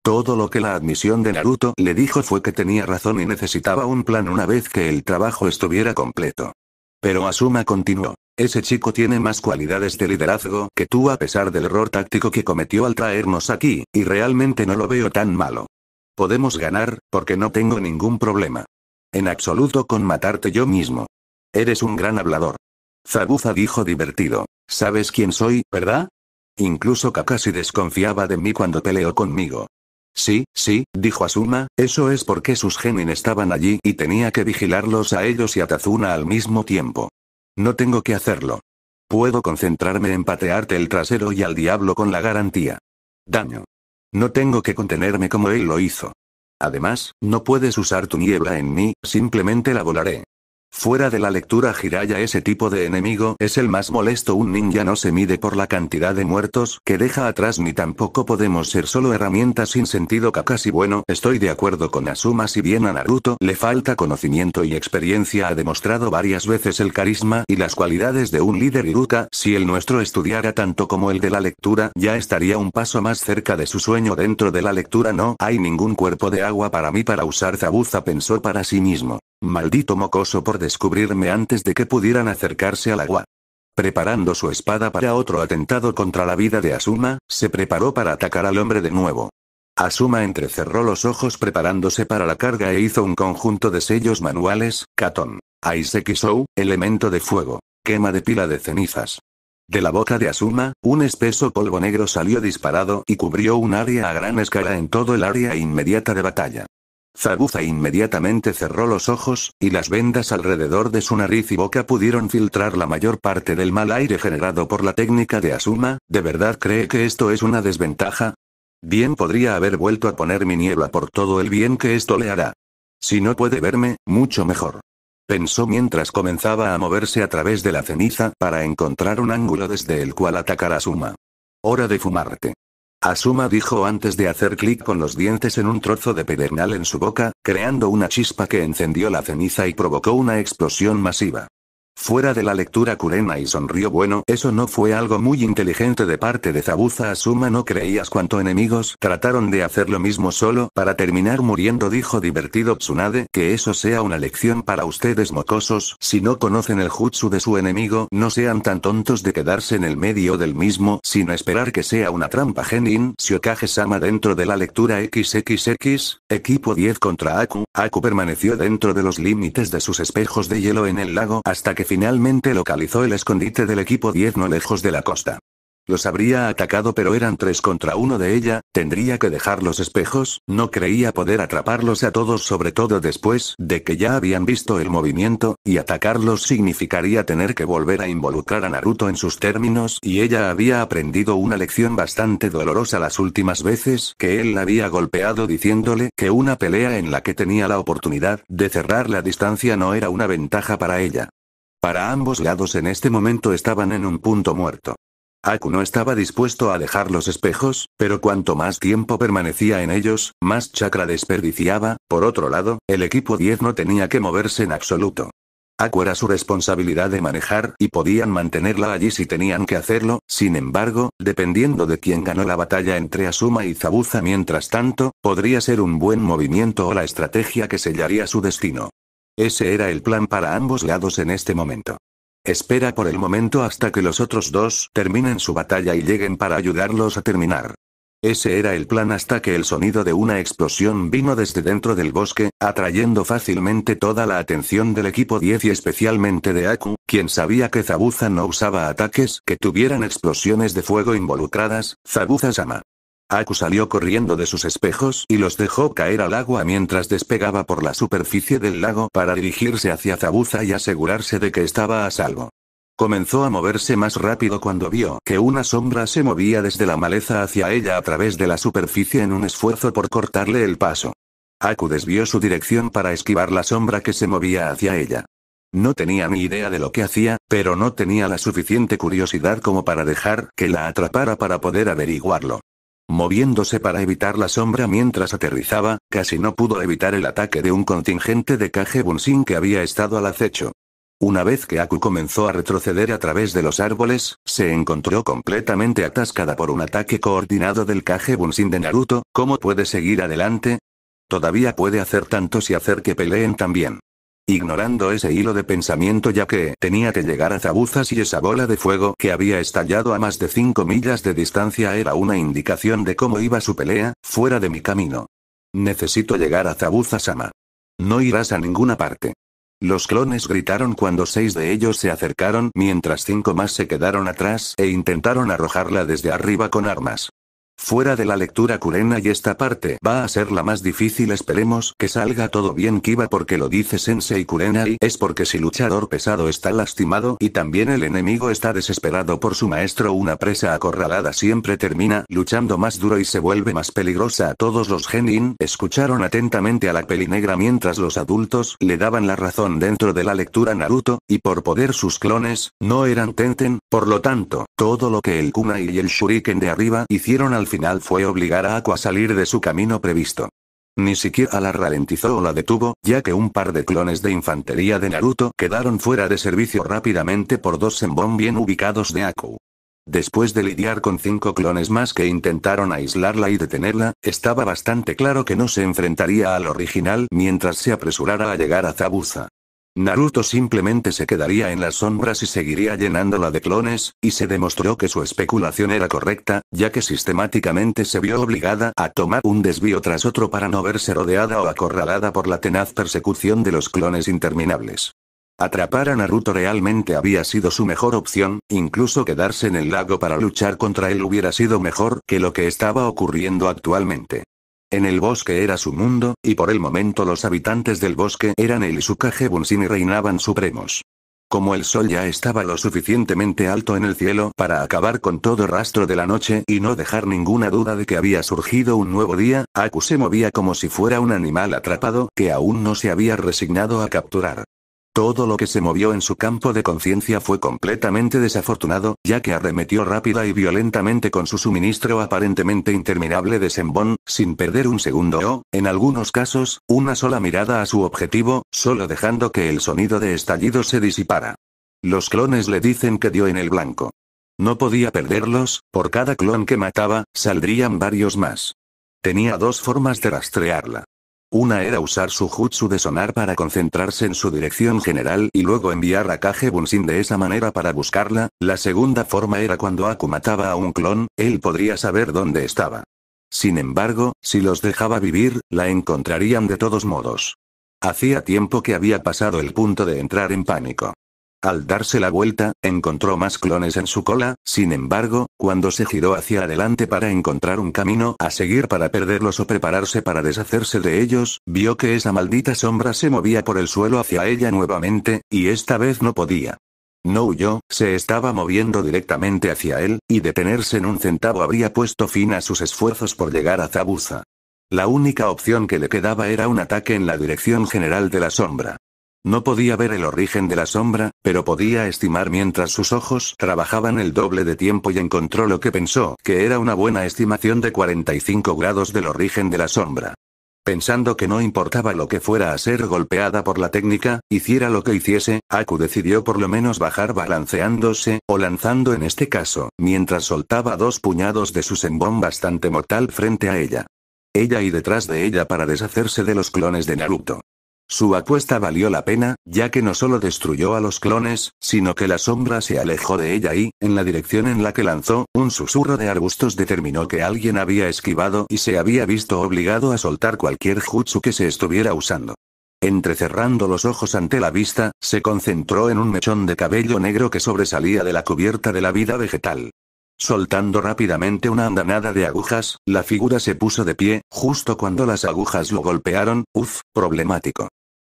Todo lo que la admisión de Naruto le dijo fue que tenía razón y necesitaba un plan una vez que el trabajo estuviera completo. Pero Asuma continuó. Ese chico tiene más cualidades de liderazgo que tú a pesar del error táctico que cometió al traernos aquí, y realmente no lo veo tan malo. Podemos ganar, porque no tengo ningún problema. En absoluto con matarte yo mismo. Eres un gran hablador. Zabuza dijo divertido. ¿Sabes quién soy, verdad? Incluso Kakashi desconfiaba de mí cuando peleó conmigo. Sí, sí, dijo Asuma, eso es porque sus genin estaban allí y tenía que vigilarlos a ellos y a Tazuna al mismo tiempo. No tengo que hacerlo. Puedo concentrarme en patearte el trasero y al diablo con la garantía. Daño. No tengo que contenerme como él lo hizo. Además, no puedes usar tu niebla en mí, simplemente la volaré. Fuera de la lectura Hiraya ese tipo de enemigo es el más molesto un ninja no se mide por la cantidad de muertos que deja atrás ni tampoco podemos ser solo herramientas sin sentido Kakashi bueno estoy de acuerdo con Asuma si bien a Naruto le falta conocimiento y experiencia ha demostrado varias veces el carisma y las cualidades de un líder Iruka si el nuestro estudiara tanto como el de la lectura ya estaría un paso más cerca de su sueño dentro de la lectura no hay ningún cuerpo de agua para mí para usar Zabuza pensó para sí mismo Maldito mocoso por descubrirme antes de que pudieran acercarse al agua. Preparando su espada para otro atentado contra la vida de Asuma, se preparó para atacar al hombre de nuevo. Asuma entrecerró los ojos preparándose para la carga e hizo un conjunto de sellos manuales, Katon, aisekisou elemento de fuego, quema de pila de cenizas. De la boca de Asuma, un espeso polvo negro salió disparado y cubrió un área a gran escala en todo el área inmediata de batalla. Zabuza inmediatamente cerró los ojos, y las vendas alrededor de su nariz y boca pudieron filtrar la mayor parte del mal aire generado por la técnica de Asuma, ¿de verdad cree que esto es una desventaja? Bien podría haber vuelto a poner mi niebla por todo el bien que esto le hará. Si no puede verme, mucho mejor. Pensó mientras comenzaba a moverse a través de la ceniza para encontrar un ángulo desde el cual atacar a Asuma. Hora de fumarte. Asuma dijo antes de hacer clic con los dientes en un trozo de pedernal en su boca, creando una chispa que encendió la ceniza y provocó una explosión masiva. Fuera de la lectura Kurena y sonrió bueno, eso no fue algo muy inteligente de parte de Zabuza Asuma no creías cuánto enemigos trataron de hacer lo mismo solo para terminar muriendo dijo divertido Tsunade que eso sea una lección para ustedes mocosos, si no conocen el jutsu de su enemigo no sean tan tontos de quedarse en el medio del mismo sin esperar que sea una trampa Genin shokage sama dentro de la lectura XXX, equipo 10 contra Aku, Aku permaneció dentro de los límites de sus espejos de hielo en el lago hasta que finalmente localizó el escondite del equipo 10 no lejos de la costa. Los habría atacado pero eran tres contra uno de ella, tendría que dejar los espejos, no creía poder atraparlos a todos sobre todo después de que ya habían visto el movimiento, y atacarlos significaría tener que volver a involucrar a Naruto en sus términos y ella había aprendido una lección bastante dolorosa las últimas veces que él la había golpeado diciéndole que una pelea en la que tenía la oportunidad de cerrar la distancia no era una ventaja para ella. Para ambos lados en este momento estaban en un punto muerto. Aku no estaba dispuesto a dejar los espejos, pero cuanto más tiempo permanecía en ellos, más chakra desperdiciaba, por otro lado, el equipo 10 no tenía que moverse en absoluto. Aku era su responsabilidad de manejar, y podían mantenerla allí si tenían que hacerlo, sin embargo, dependiendo de quién ganó la batalla entre Asuma y Zabuza mientras tanto, podría ser un buen movimiento o la estrategia que sellaría su destino. Ese era el plan para ambos lados en este momento. Espera por el momento hasta que los otros dos terminen su batalla y lleguen para ayudarlos a terminar. Ese era el plan hasta que el sonido de una explosión vino desde dentro del bosque, atrayendo fácilmente toda la atención del equipo 10 y especialmente de Aku, quien sabía que Zabuza no usaba ataques que tuvieran explosiones de fuego involucradas, Zabuza-sama. Aku salió corriendo de sus espejos y los dejó caer al agua mientras despegaba por la superficie del lago para dirigirse hacia Zabuza y asegurarse de que estaba a salvo. Comenzó a moverse más rápido cuando vio que una sombra se movía desde la maleza hacia ella a través de la superficie en un esfuerzo por cortarle el paso. Aku desvió su dirección para esquivar la sombra que se movía hacia ella. No tenía ni idea de lo que hacía, pero no tenía la suficiente curiosidad como para dejar que la atrapara para poder averiguarlo. Moviéndose para evitar la sombra mientras aterrizaba, casi no pudo evitar el ataque de un contingente de Kage Bunsin que había estado al acecho. Una vez que Aku comenzó a retroceder a través de los árboles, se encontró completamente atascada por un ataque coordinado del Kage Bunshin de Naruto, ¿cómo puede seguir adelante? Todavía puede hacer tanto si hacer que peleen también ignorando ese hilo de pensamiento ya que tenía que llegar a Zabuzas y esa bola de fuego que había estallado a más de 5 millas de distancia era una indicación de cómo iba su pelea, fuera de mi camino. Necesito llegar a Zabuzas-sama. No irás a ninguna parte. Los clones gritaron cuando seis de ellos se acercaron mientras cinco más se quedaron atrás e intentaron arrojarla desde arriba con armas. Fuera de la lectura kurenai y esta parte va a ser la más difícil esperemos que salga todo bien Kiba porque lo dice Sensei Kurena y es porque si luchador pesado está lastimado y también el enemigo está desesperado por su maestro una presa acorralada siempre termina luchando más duro y se vuelve más peligrosa todos los genin escucharon atentamente a la pelinegra mientras los adultos le daban la razón dentro de la lectura Naruto, y por poder sus clones, no eran Tenten, por lo tanto, todo lo que el kunai y el shuriken de arriba hicieron al final fue obligar a Aku a salir de su camino previsto. Ni siquiera la ralentizó o la detuvo, ya que un par de clones de infantería de Naruto quedaron fuera de servicio rápidamente por dos Senbon bien ubicados de Aku. Después de lidiar con cinco clones más que intentaron aislarla y detenerla, estaba bastante claro que no se enfrentaría al original mientras se apresurara a llegar a Zabuza. Naruto simplemente se quedaría en las sombras y seguiría llenándola de clones, y se demostró que su especulación era correcta, ya que sistemáticamente se vio obligada a tomar un desvío tras otro para no verse rodeada o acorralada por la tenaz persecución de los clones interminables. Atrapar a Naruto realmente había sido su mejor opción, incluso quedarse en el lago para luchar contra él hubiera sido mejor que lo que estaba ocurriendo actualmente. En el bosque era su mundo, y por el momento los habitantes del bosque eran el y su y reinaban supremos. Como el sol ya estaba lo suficientemente alto en el cielo para acabar con todo rastro de la noche y no dejar ninguna duda de que había surgido un nuevo día, Aku se movía como si fuera un animal atrapado que aún no se había resignado a capturar. Todo lo que se movió en su campo de conciencia fue completamente desafortunado, ya que arremetió rápida y violentamente con su suministro aparentemente interminable de sembón, sin perder un segundo o, en algunos casos, una sola mirada a su objetivo, solo dejando que el sonido de estallido se disipara. Los clones le dicen que dio en el blanco. No podía perderlos, por cada clon que mataba, saldrían varios más. Tenía dos formas de rastrearla. Una era usar su jutsu de sonar para concentrarse en su dirección general y luego enviar a Kage Bunshin de esa manera para buscarla, la segunda forma era cuando Aku mataba a un clon, él podría saber dónde estaba. Sin embargo, si los dejaba vivir, la encontrarían de todos modos. Hacía tiempo que había pasado el punto de entrar en pánico. Al darse la vuelta, encontró más clones en su cola, sin embargo, cuando se giró hacia adelante para encontrar un camino a seguir para perderlos o prepararse para deshacerse de ellos, vio que esa maldita sombra se movía por el suelo hacia ella nuevamente, y esta vez no podía. No huyó, se estaba moviendo directamente hacia él, y detenerse en un centavo habría puesto fin a sus esfuerzos por llegar a Zabuza. La única opción que le quedaba era un ataque en la dirección general de la sombra. No podía ver el origen de la sombra, pero podía estimar mientras sus ojos trabajaban el doble de tiempo y encontró lo que pensó que era una buena estimación de 45 grados del origen de la sombra. Pensando que no importaba lo que fuera a ser golpeada por la técnica, hiciera lo que hiciese, Aku decidió por lo menos bajar balanceándose, o lanzando en este caso, mientras soltaba dos puñados de su sembón bastante mortal frente a ella. Ella y detrás de ella para deshacerse de los clones de Naruto. Su apuesta valió la pena, ya que no solo destruyó a los clones, sino que la sombra se alejó de ella y, en la dirección en la que lanzó, un susurro de arbustos determinó que alguien había esquivado y se había visto obligado a soltar cualquier jutsu que se estuviera usando. Entrecerrando los ojos ante la vista, se concentró en un mechón de cabello negro que sobresalía de la cubierta de la vida vegetal. Soltando rápidamente una andanada de agujas, la figura se puso de pie, justo cuando las agujas lo golpearon, uff, problemático.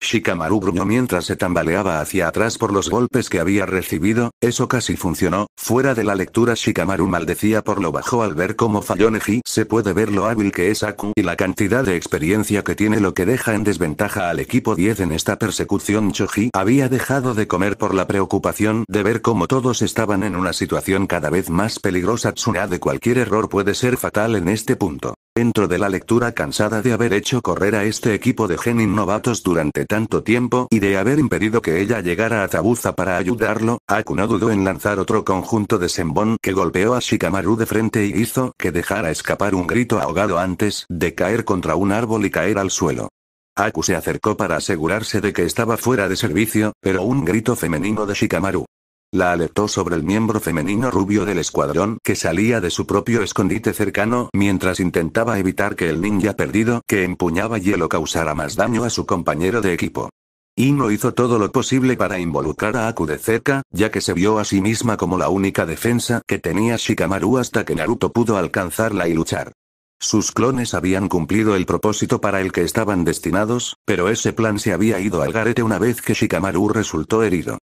Shikamaru gruñó mientras se tambaleaba hacia atrás por los golpes que había recibido, eso casi funcionó, fuera de la lectura Shikamaru maldecía por lo bajo al ver cómo falló Neji, se puede ver lo hábil que es Aku y la cantidad de experiencia que tiene lo que deja en desventaja al equipo 10 en esta persecución Choji había dejado de comer por la preocupación de ver cómo todos estaban en una situación cada vez más peligrosa Tsunade cualquier error puede ser fatal en este punto dentro de la lectura cansada de haber hecho correr a este equipo de genin novatos durante tanto tiempo y de haber impedido que ella llegara a Zabuza para ayudarlo, Aku no dudó en lanzar otro conjunto de sembón que golpeó a Shikamaru de frente y hizo que dejara escapar un grito ahogado antes de caer contra un árbol y caer al suelo. Aku se acercó para asegurarse de que estaba fuera de servicio, pero un grito femenino de Shikamaru la alertó sobre el miembro femenino rubio del escuadrón que salía de su propio escondite cercano mientras intentaba evitar que el ninja perdido que empuñaba hielo causara más daño a su compañero de equipo. Ino hizo todo lo posible para involucrar a Aku de cerca, ya que se vio a sí misma como la única defensa que tenía Shikamaru hasta que Naruto pudo alcanzarla y luchar. Sus clones habían cumplido el propósito para el que estaban destinados, pero ese plan se había ido al garete una vez que Shikamaru resultó herido.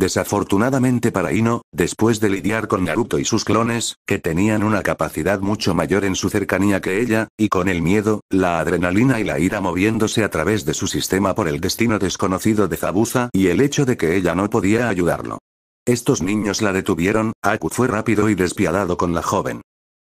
Desafortunadamente para Ino, después de lidiar con Naruto y sus clones, que tenían una capacidad mucho mayor en su cercanía que ella, y con el miedo, la adrenalina y la ira moviéndose a través de su sistema por el destino desconocido de Zabuza y el hecho de que ella no podía ayudarlo. Estos niños la detuvieron, Aku fue rápido y despiadado con la joven.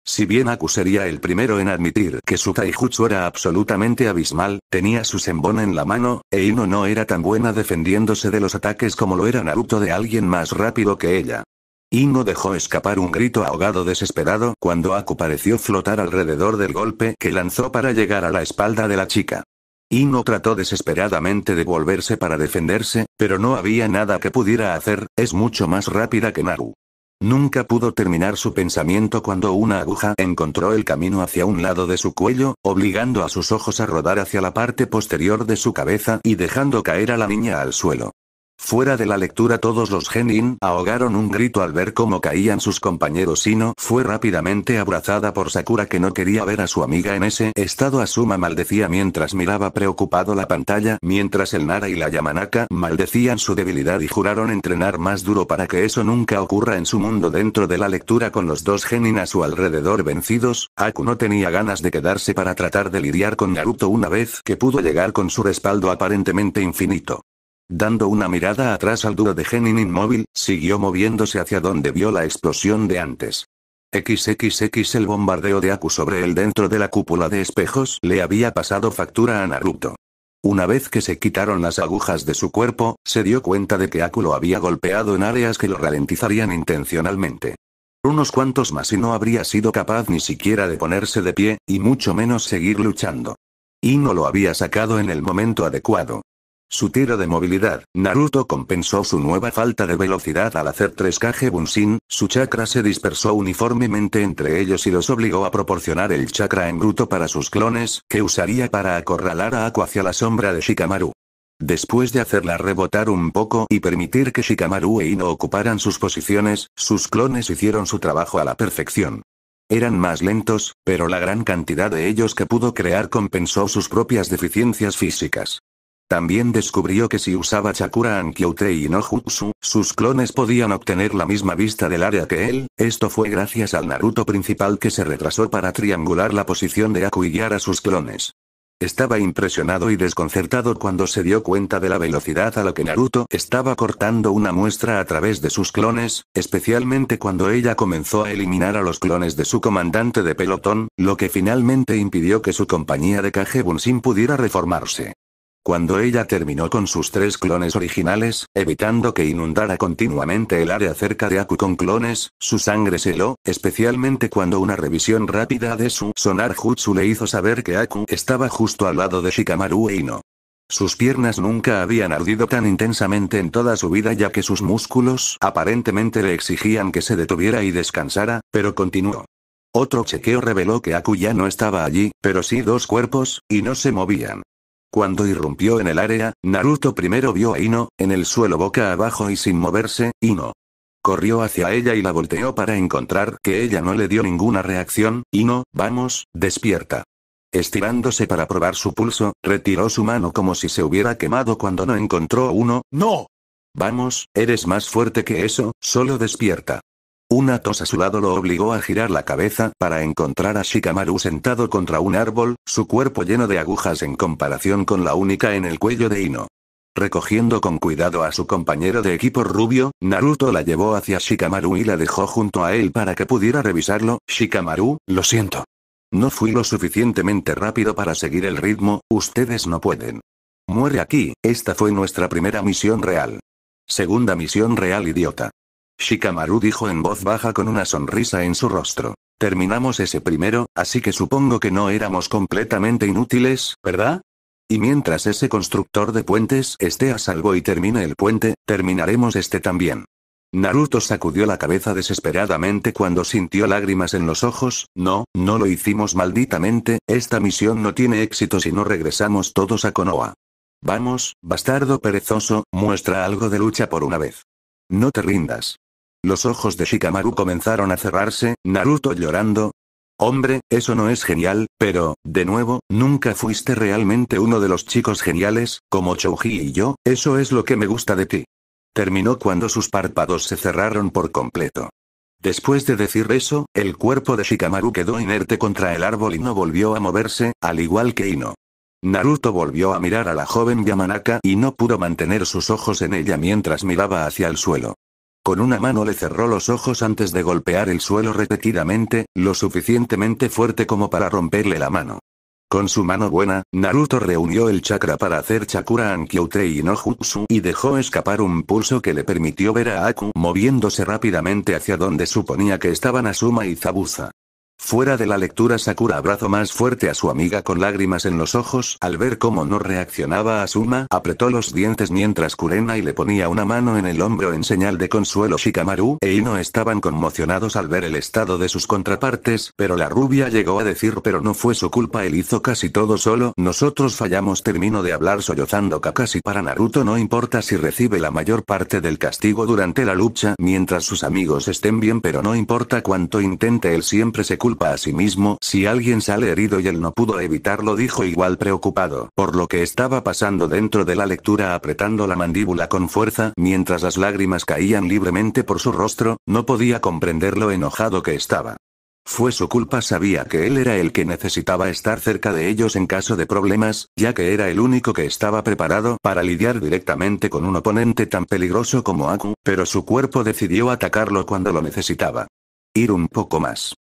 Si bien Aku sería el primero en admitir que su taijutsu era absolutamente abismal, tenía su sembón en la mano, e Ino no era tan buena defendiéndose de los ataques como lo era Naruto de alguien más rápido que ella. Ino dejó escapar un grito ahogado desesperado cuando Aku pareció flotar alrededor del golpe que lanzó para llegar a la espalda de la chica. Ino trató desesperadamente de volverse para defenderse, pero no había nada que pudiera hacer, es mucho más rápida que Naru. Nunca pudo terminar su pensamiento cuando una aguja encontró el camino hacia un lado de su cuello, obligando a sus ojos a rodar hacia la parte posterior de su cabeza y dejando caer a la niña al suelo. Fuera de la lectura todos los genin ahogaron un grito al ver cómo caían sus compañeros no fue rápidamente abrazada por Sakura que no quería ver a su amiga en ese estado Asuma maldecía mientras miraba preocupado la pantalla mientras el Nara y la Yamanaka maldecían su debilidad y juraron entrenar más duro para que eso nunca ocurra en su mundo dentro de la lectura con los dos genin a su alrededor vencidos, Aku no tenía ganas de quedarse para tratar de lidiar con Naruto una vez que pudo llegar con su respaldo aparentemente infinito. Dando una mirada atrás al duro de Genin inmóvil, siguió moviéndose hacia donde vio la explosión de antes. XXX el bombardeo de Aku sobre el dentro de la cúpula de espejos le había pasado factura a Naruto. Una vez que se quitaron las agujas de su cuerpo, se dio cuenta de que Aku lo había golpeado en áreas que lo ralentizarían intencionalmente. Unos cuantos más y no habría sido capaz ni siquiera de ponerse de pie, y mucho menos seguir luchando. Y no lo había sacado en el momento adecuado. Su tiro de movilidad, Naruto compensó su nueva falta de velocidad al hacer tres kage Bunshin, su chakra se dispersó uniformemente entre ellos y los obligó a proporcionar el chakra en bruto para sus clones, que usaría para acorralar a Aku hacia la sombra de Shikamaru. Después de hacerla rebotar un poco y permitir que Shikamaru e Ino ocuparan sus posiciones, sus clones hicieron su trabajo a la perfección. Eran más lentos, pero la gran cantidad de ellos que pudo crear compensó sus propias deficiencias físicas. También descubrió que si usaba Chakura Ankyute y no Jutsu, sus clones podían obtener la misma vista del área que él, esto fue gracias al Naruto principal que se retrasó para triangular la posición de Aku y guiar a sus clones. Estaba impresionado y desconcertado cuando se dio cuenta de la velocidad a la que Naruto estaba cortando una muestra a través de sus clones, especialmente cuando ella comenzó a eliminar a los clones de su comandante de pelotón, lo que finalmente impidió que su compañía de Kage Bunshin pudiera reformarse cuando ella terminó con sus tres clones originales, evitando que inundara continuamente el área cerca de Aku con clones, su sangre se heló, especialmente cuando una revisión rápida de su sonar jutsu le hizo saber que Aku estaba justo al lado de Shikamaru e Ino. Sus piernas nunca habían ardido tan intensamente en toda su vida ya que sus músculos aparentemente le exigían que se detuviera y descansara, pero continuó. Otro chequeo reveló que Aku ya no estaba allí, pero sí dos cuerpos, y no se movían. Cuando irrumpió en el área, Naruto primero vio a Ino, en el suelo boca abajo y sin moverse, Ino. Corrió hacia ella y la volteó para encontrar que ella no le dio ninguna reacción, Ino, vamos, despierta. Estirándose para probar su pulso, retiró su mano como si se hubiera quemado cuando no encontró uno, ¡No! Vamos, eres más fuerte que eso, solo despierta. Una tos a su lado lo obligó a girar la cabeza para encontrar a Shikamaru sentado contra un árbol, su cuerpo lleno de agujas en comparación con la única en el cuello de Ino. Recogiendo con cuidado a su compañero de equipo rubio, Naruto la llevó hacia Shikamaru y la dejó junto a él para que pudiera revisarlo. Shikamaru, lo siento. No fui lo suficientemente rápido para seguir el ritmo, ustedes no pueden. Muere aquí, esta fue nuestra primera misión real. Segunda misión real idiota. Shikamaru dijo en voz baja con una sonrisa en su rostro. Terminamos ese primero, así que supongo que no éramos completamente inútiles, ¿verdad? Y mientras ese constructor de puentes esté a salvo y termine el puente, terminaremos este también. Naruto sacudió la cabeza desesperadamente cuando sintió lágrimas en los ojos, no, no lo hicimos malditamente, esta misión no tiene éxito si no regresamos todos a Konoha. Vamos, bastardo perezoso, muestra algo de lucha por una vez. No te rindas. Los ojos de Shikamaru comenzaron a cerrarse, Naruto llorando. Hombre, eso no es genial, pero, de nuevo, nunca fuiste realmente uno de los chicos geniales, como Chouji y yo, eso es lo que me gusta de ti. Terminó cuando sus párpados se cerraron por completo. Después de decir eso, el cuerpo de Shikamaru quedó inerte contra el árbol y no volvió a moverse, al igual que Ino. Naruto volvió a mirar a la joven Yamanaka y no pudo mantener sus ojos en ella mientras miraba hacia el suelo. Con una mano le cerró los ojos antes de golpear el suelo repetidamente, lo suficientemente fuerte como para romperle la mano. Con su mano buena, Naruto reunió el chakra para hacer Chakura y no Jutsu y dejó escapar un pulso que le permitió ver a Aku moviéndose rápidamente hacia donde suponía que estaban Asuma y Zabuza. Fuera de la lectura Sakura abrazó más fuerte a su amiga con lágrimas en los ojos, al ver cómo no reaccionaba Asuma, apretó los dientes mientras Kurena y le ponía una mano en el hombro en señal de consuelo Shikamaru e Ino estaban conmocionados al ver el estado de sus contrapartes, pero la rubia llegó a decir pero no fue su culpa él hizo casi todo solo, nosotros fallamos termino de hablar sollozando Kakashi para Naruto no importa si recibe la mayor parte del castigo durante la lucha mientras sus amigos estén bien pero no importa cuánto intente él siempre se culpa a sí mismo si alguien sale herido y él no pudo evitarlo, dijo igual preocupado por lo que estaba pasando dentro de la lectura, apretando la mandíbula con fuerza, mientras las lágrimas caían libremente por su rostro, no podía comprender lo enojado que estaba. Fue su culpa, sabía que él era el que necesitaba estar cerca de ellos en caso de problemas, ya que era el único que estaba preparado para lidiar directamente con un oponente tan peligroso como Aku, pero su cuerpo decidió atacarlo cuando lo necesitaba. Ir un poco más.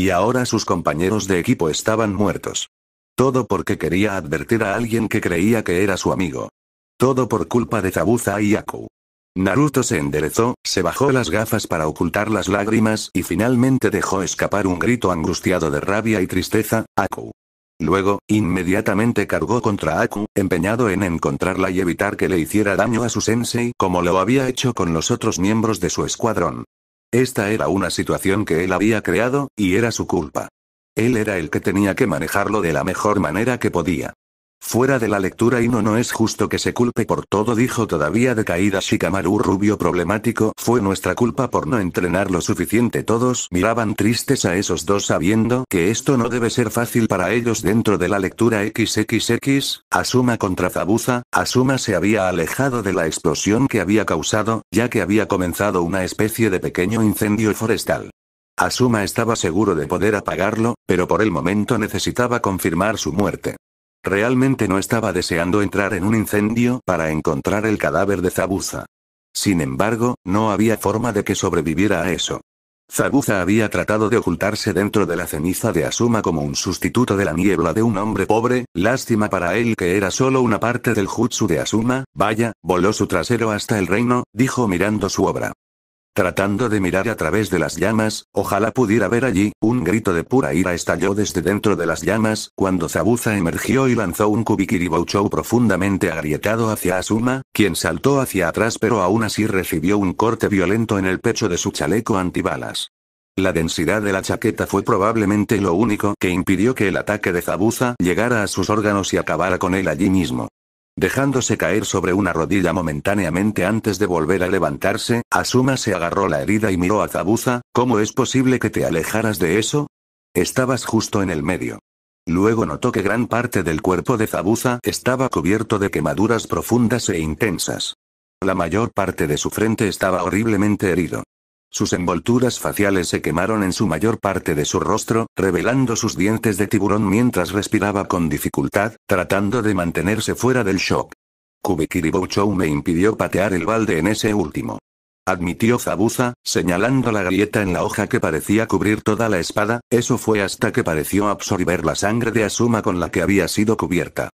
Y ahora sus compañeros de equipo estaban muertos. Todo porque quería advertir a alguien que creía que era su amigo. Todo por culpa de Zabuza y Aku. Naruto se enderezó, se bajó las gafas para ocultar las lágrimas y finalmente dejó escapar un grito angustiado de rabia y tristeza, Aku. Luego, inmediatamente cargó contra Aku, empeñado en encontrarla y evitar que le hiciera daño a su sensei como lo había hecho con los otros miembros de su escuadrón. Esta era una situación que él había creado, y era su culpa. Él era el que tenía que manejarlo de la mejor manera que podía. Fuera de la lectura y no no es justo que se culpe por todo dijo todavía decaída Shikamaru Rubio problemático fue nuestra culpa por no entrenar lo suficiente todos miraban tristes a esos dos sabiendo que esto no debe ser fácil para ellos dentro de la lectura XXX, Asuma contra Zabuza, Asuma se había alejado de la explosión que había causado, ya que había comenzado una especie de pequeño incendio forestal. Asuma estaba seguro de poder apagarlo, pero por el momento necesitaba confirmar su muerte. Realmente no estaba deseando entrar en un incendio para encontrar el cadáver de Zabuza. Sin embargo, no había forma de que sobreviviera a eso. Zabuza había tratado de ocultarse dentro de la ceniza de Asuma como un sustituto de la niebla de un hombre pobre, lástima para él que era solo una parte del jutsu de Asuma, vaya, voló su trasero hasta el reino, dijo mirando su obra. Tratando de mirar a través de las llamas, ojalá pudiera ver allí, un grito de pura ira estalló desde dentro de las llamas, cuando Zabuza emergió y lanzó un kubikiribouchou profundamente agrietado hacia Asuma, quien saltó hacia atrás pero aún así recibió un corte violento en el pecho de su chaleco antibalas. La densidad de la chaqueta fue probablemente lo único que impidió que el ataque de Zabuza llegara a sus órganos y acabara con él allí mismo. Dejándose caer sobre una rodilla momentáneamente antes de volver a levantarse, Asuma se agarró la herida y miró a Zabuza, ¿cómo es posible que te alejaras de eso? Estabas justo en el medio. Luego notó que gran parte del cuerpo de Zabuza estaba cubierto de quemaduras profundas e intensas. La mayor parte de su frente estaba horriblemente herido. Sus envolturas faciales se quemaron en su mayor parte de su rostro, revelando sus dientes de tiburón mientras respiraba con dificultad, tratando de mantenerse fuera del shock. Kubikiribouchou me impidió patear el balde en ese último. Admitió Zabuza, señalando la galleta en la hoja que parecía cubrir toda la espada, eso fue hasta que pareció absorber la sangre de Asuma con la que había sido cubierta.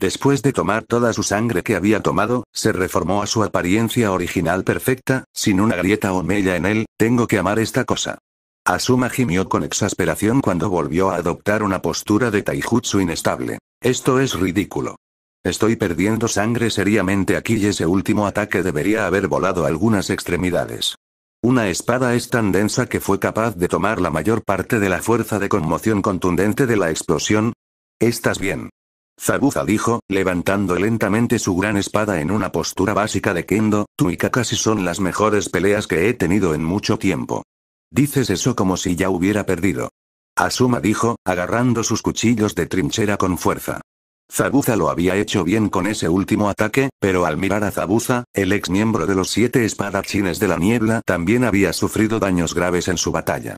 Después de tomar toda su sangre que había tomado, se reformó a su apariencia original perfecta, sin una grieta o mella en él, tengo que amar esta cosa. Asuma gimió con exasperación cuando volvió a adoptar una postura de taijutsu inestable. Esto es ridículo. Estoy perdiendo sangre seriamente aquí y ese último ataque debería haber volado algunas extremidades. Una espada es tan densa que fue capaz de tomar la mayor parte de la fuerza de conmoción contundente de la explosión. Estás bien. Zabuza dijo, levantando lentamente su gran espada en una postura básica de kendo, tú y Kakashi son las mejores peleas que he tenido en mucho tiempo. Dices eso como si ya hubiera perdido. Asuma dijo, agarrando sus cuchillos de trinchera con fuerza. Zabuza lo había hecho bien con ese último ataque, pero al mirar a Zabuza, el ex miembro de los siete espadachines de la niebla también había sufrido daños graves en su batalla.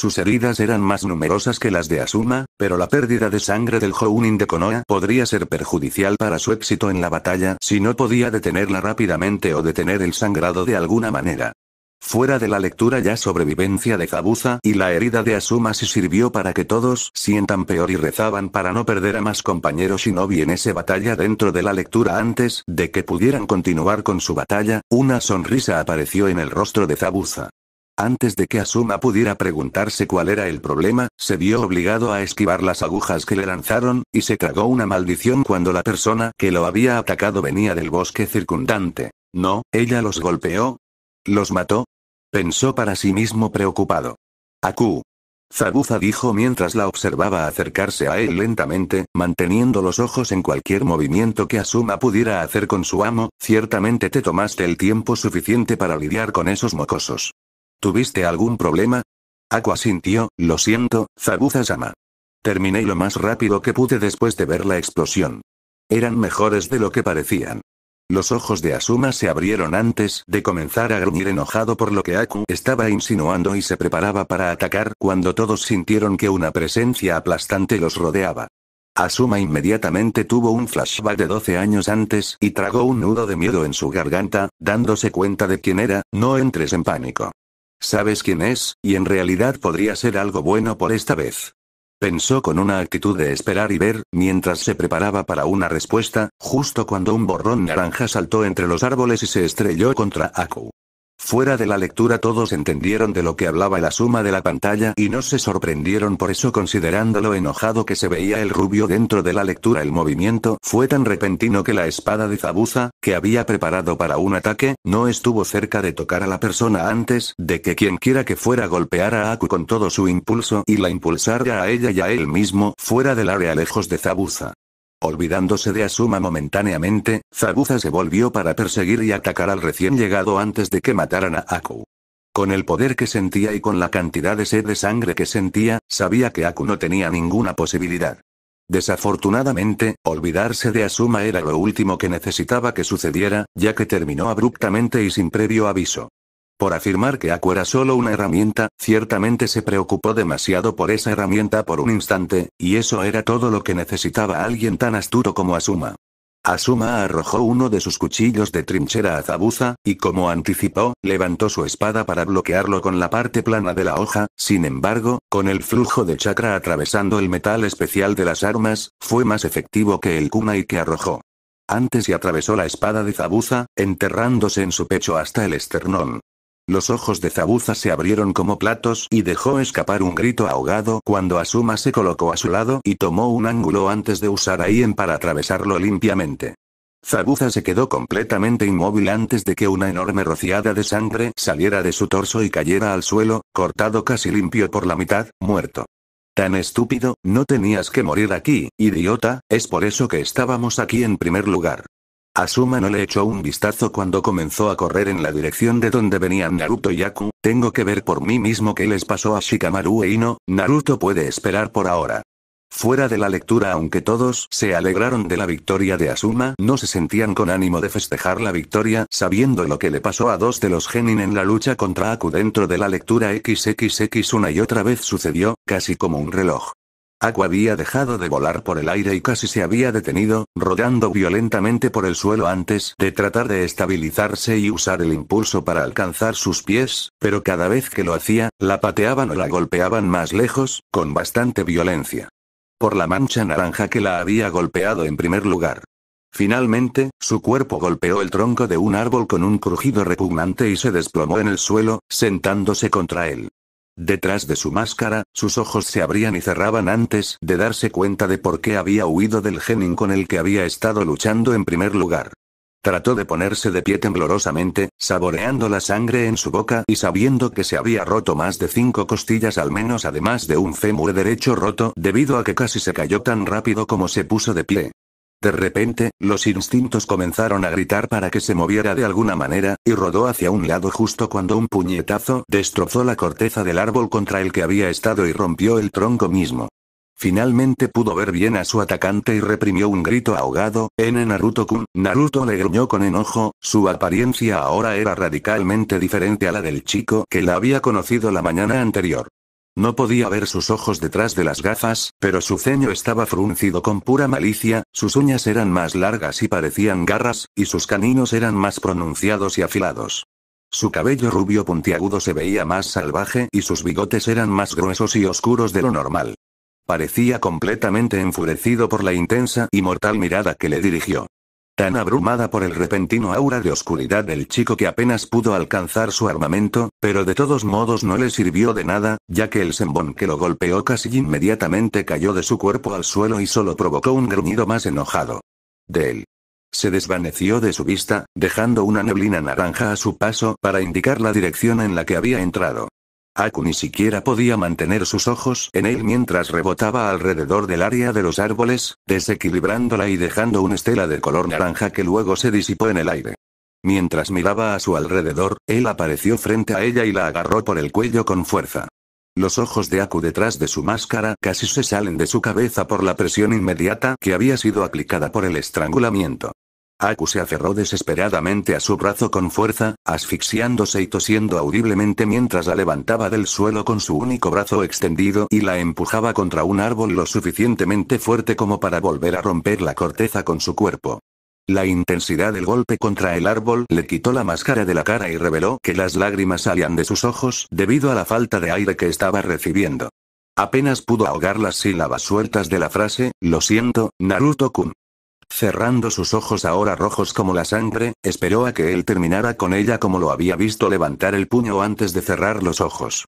Sus heridas eran más numerosas que las de Asuma, pero la pérdida de sangre del Jounin de Konoha podría ser perjudicial para su éxito en la batalla si no podía detenerla rápidamente o detener el sangrado de alguna manera. Fuera de la lectura ya sobrevivencia de Zabuza y la herida de Asuma se sirvió para que todos sientan peor y rezaban para no perder a más compañeros shinobi en esa batalla dentro de la lectura antes de que pudieran continuar con su batalla, una sonrisa apareció en el rostro de Zabuza. Antes de que Asuma pudiera preguntarse cuál era el problema, se vio obligado a esquivar las agujas que le lanzaron, y se tragó una maldición cuando la persona que lo había atacado venía del bosque circundante. No, ella los golpeó. ¿Los mató? Pensó para sí mismo preocupado. Aku. Zabuza dijo mientras la observaba acercarse a él lentamente, manteniendo los ojos en cualquier movimiento que Asuma pudiera hacer con su amo, ciertamente te tomaste el tiempo suficiente para lidiar con esos mocosos. ¿Tuviste algún problema? Aqua sintió, lo siento, Zabuza-sama. Terminé lo más rápido que pude después de ver la explosión. Eran mejores de lo que parecían. Los ojos de Asuma se abrieron antes de comenzar a gruñir enojado por lo que Aku estaba insinuando y se preparaba para atacar cuando todos sintieron que una presencia aplastante los rodeaba. Asuma inmediatamente tuvo un flashback de 12 años antes y tragó un nudo de miedo en su garganta, dándose cuenta de quién era, no entres en pánico. Sabes quién es, y en realidad podría ser algo bueno por esta vez. Pensó con una actitud de esperar y ver, mientras se preparaba para una respuesta, justo cuando un borrón naranja saltó entre los árboles y se estrelló contra Aku. Fuera de la lectura todos entendieron de lo que hablaba la suma de la pantalla y no se sorprendieron por eso considerando lo enojado que se veía el rubio dentro de la lectura. El movimiento fue tan repentino que la espada de Zabuza, que había preparado para un ataque, no estuvo cerca de tocar a la persona antes de que quienquiera que fuera golpeara a Aku con todo su impulso y la impulsara a ella y a él mismo fuera del área lejos de Zabuza. Olvidándose de Asuma momentáneamente, Zabuza se volvió para perseguir y atacar al recién llegado antes de que mataran a Aku. Con el poder que sentía y con la cantidad de sed de sangre que sentía, sabía que Aku no tenía ninguna posibilidad. Desafortunadamente, olvidarse de Asuma era lo último que necesitaba que sucediera, ya que terminó abruptamente y sin previo aviso. Por afirmar que Aku era solo una herramienta, ciertamente se preocupó demasiado por esa herramienta por un instante, y eso era todo lo que necesitaba alguien tan astuto como Asuma. Asuma arrojó uno de sus cuchillos de trinchera a Zabuza, y como anticipó, levantó su espada para bloquearlo con la parte plana de la hoja, sin embargo, con el flujo de chakra atravesando el metal especial de las armas, fue más efectivo que el kunai que arrojó. Antes y atravesó la espada de Zabuza, enterrándose en su pecho hasta el esternón. Los ojos de Zabuza se abrieron como platos y dejó escapar un grito ahogado cuando Asuma se colocó a su lado y tomó un ángulo antes de usar a Ien para atravesarlo limpiamente. Zabuza se quedó completamente inmóvil antes de que una enorme rociada de sangre saliera de su torso y cayera al suelo, cortado casi limpio por la mitad, muerto. Tan estúpido, no tenías que morir aquí, idiota, es por eso que estábamos aquí en primer lugar. Asuma no le echó un vistazo cuando comenzó a correr en la dirección de donde venían Naruto y Aku, tengo que ver por mí mismo qué les pasó a Shikamaru e Ino, Naruto puede esperar por ahora. Fuera de la lectura aunque todos se alegraron de la victoria de Asuma, no se sentían con ánimo de festejar la victoria, sabiendo lo que le pasó a dos de los genin en la lucha contra Aku dentro de la lectura XXX una y otra vez sucedió, casi como un reloj. Aqua había dejado de volar por el aire y casi se había detenido, rodando violentamente por el suelo antes de tratar de estabilizarse y usar el impulso para alcanzar sus pies, pero cada vez que lo hacía, la pateaban o la golpeaban más lejos, con bastante violencia. Por la mancha naranja que la había golpeado en primer lugar. Finalmente, su cuerpo golpeó el tronco de un árbol con un crujido repugnante y se desplomó en el suelo, sentándose contra él. Detrás de su máscara, sus ojos se abrían y cerraban antes de darse cuenta de por qué había huido del genin con el que había estado luchando en primer lugar. Trató de ponerse de pie temblorosamente, saboreando la sangre en su boca y sabiendo que se había roto más de cinco costillas al menos además de un fémur derecho roto debido a que casi se cayó tan rápido como se puso de pie. De repente, los instintos comenzaron a gritar para que se moviera de alguna manera, y rodó hacia un lado justo cuando un puñetazo destrozó la corteza del árbol contra el que había estado y rompió el tronco mismo. Finalmente pudo ver bien a su atacante y reprimió un grito ahogado, N Naruto-kun, Naruto le gruñó con enojo, su apariencia ahora era radicalmente diferente a la del chico que la había conocido la mañana anterior. No podía ver sus ojos detrás de las gafas, pero su ceño estaba fruncido con pura malicia, sus uñas eran más largas y parecían garras, y sus caninos eran más pronunciados y afilados. Su cabello rubio puntiagudo se veía más salvaje y sus bigotes eran más gruesos y oscuros de lo normal. Parecía completamente enfurecido por la intensa y mortal mirada que le dirigió. Tan abrumada por el repentino aura de oscuridad del chico que apenas pudo alcanzar su armamento, pero de todos modos no le sirvió de nada, ya que el sembón que lo golpeó casi inmediatamente cayó de su cuerpo al suelo y solo provocó un gruñido más enojado. De él. Se desvaneció de su vista, dejando una neblina naranja a su paso para indicar la dirección en la que había entrado. Aku ni siquiera podía mantener sus ojos en él mientras rebotaba alrededor del área de los árboles, desequilibrándola y dejando una estela de color naranja que luego se disipó en el aire. Mientras miraba a su alrededor, él apareció frente a ella y la agarró por el cuello con fuerza. Los ojos de Aku detrás de su máscara casi se salen de su cabeza por la presión inmediata que había sido aplicada por el estrangulamiento. Aku se aferró desesperadamente a su brazo con fuerza, asfixiándose y tosiendo audiblemente mientras la levantaba del suelo con su único brazo extendido y la empujaba contra un árbol lo suficientemente fuerte como para volver a romper la corteza con su cuerpo. La intensidad del golpe contra el árbol le quitó la máscara de la cara y reveló que las lágrimas salían de sus ojos debido a la falta de aire que estaba recibiendo. Apenas pudo ahogar las sílabas sueltas de la frase, lo siento, Naruto-kun. Cerrando sus ojos ahora rojos como la sangre, esperó a que él terminara con ella como lo había visto levantar el puño antes de cerrar los ojos.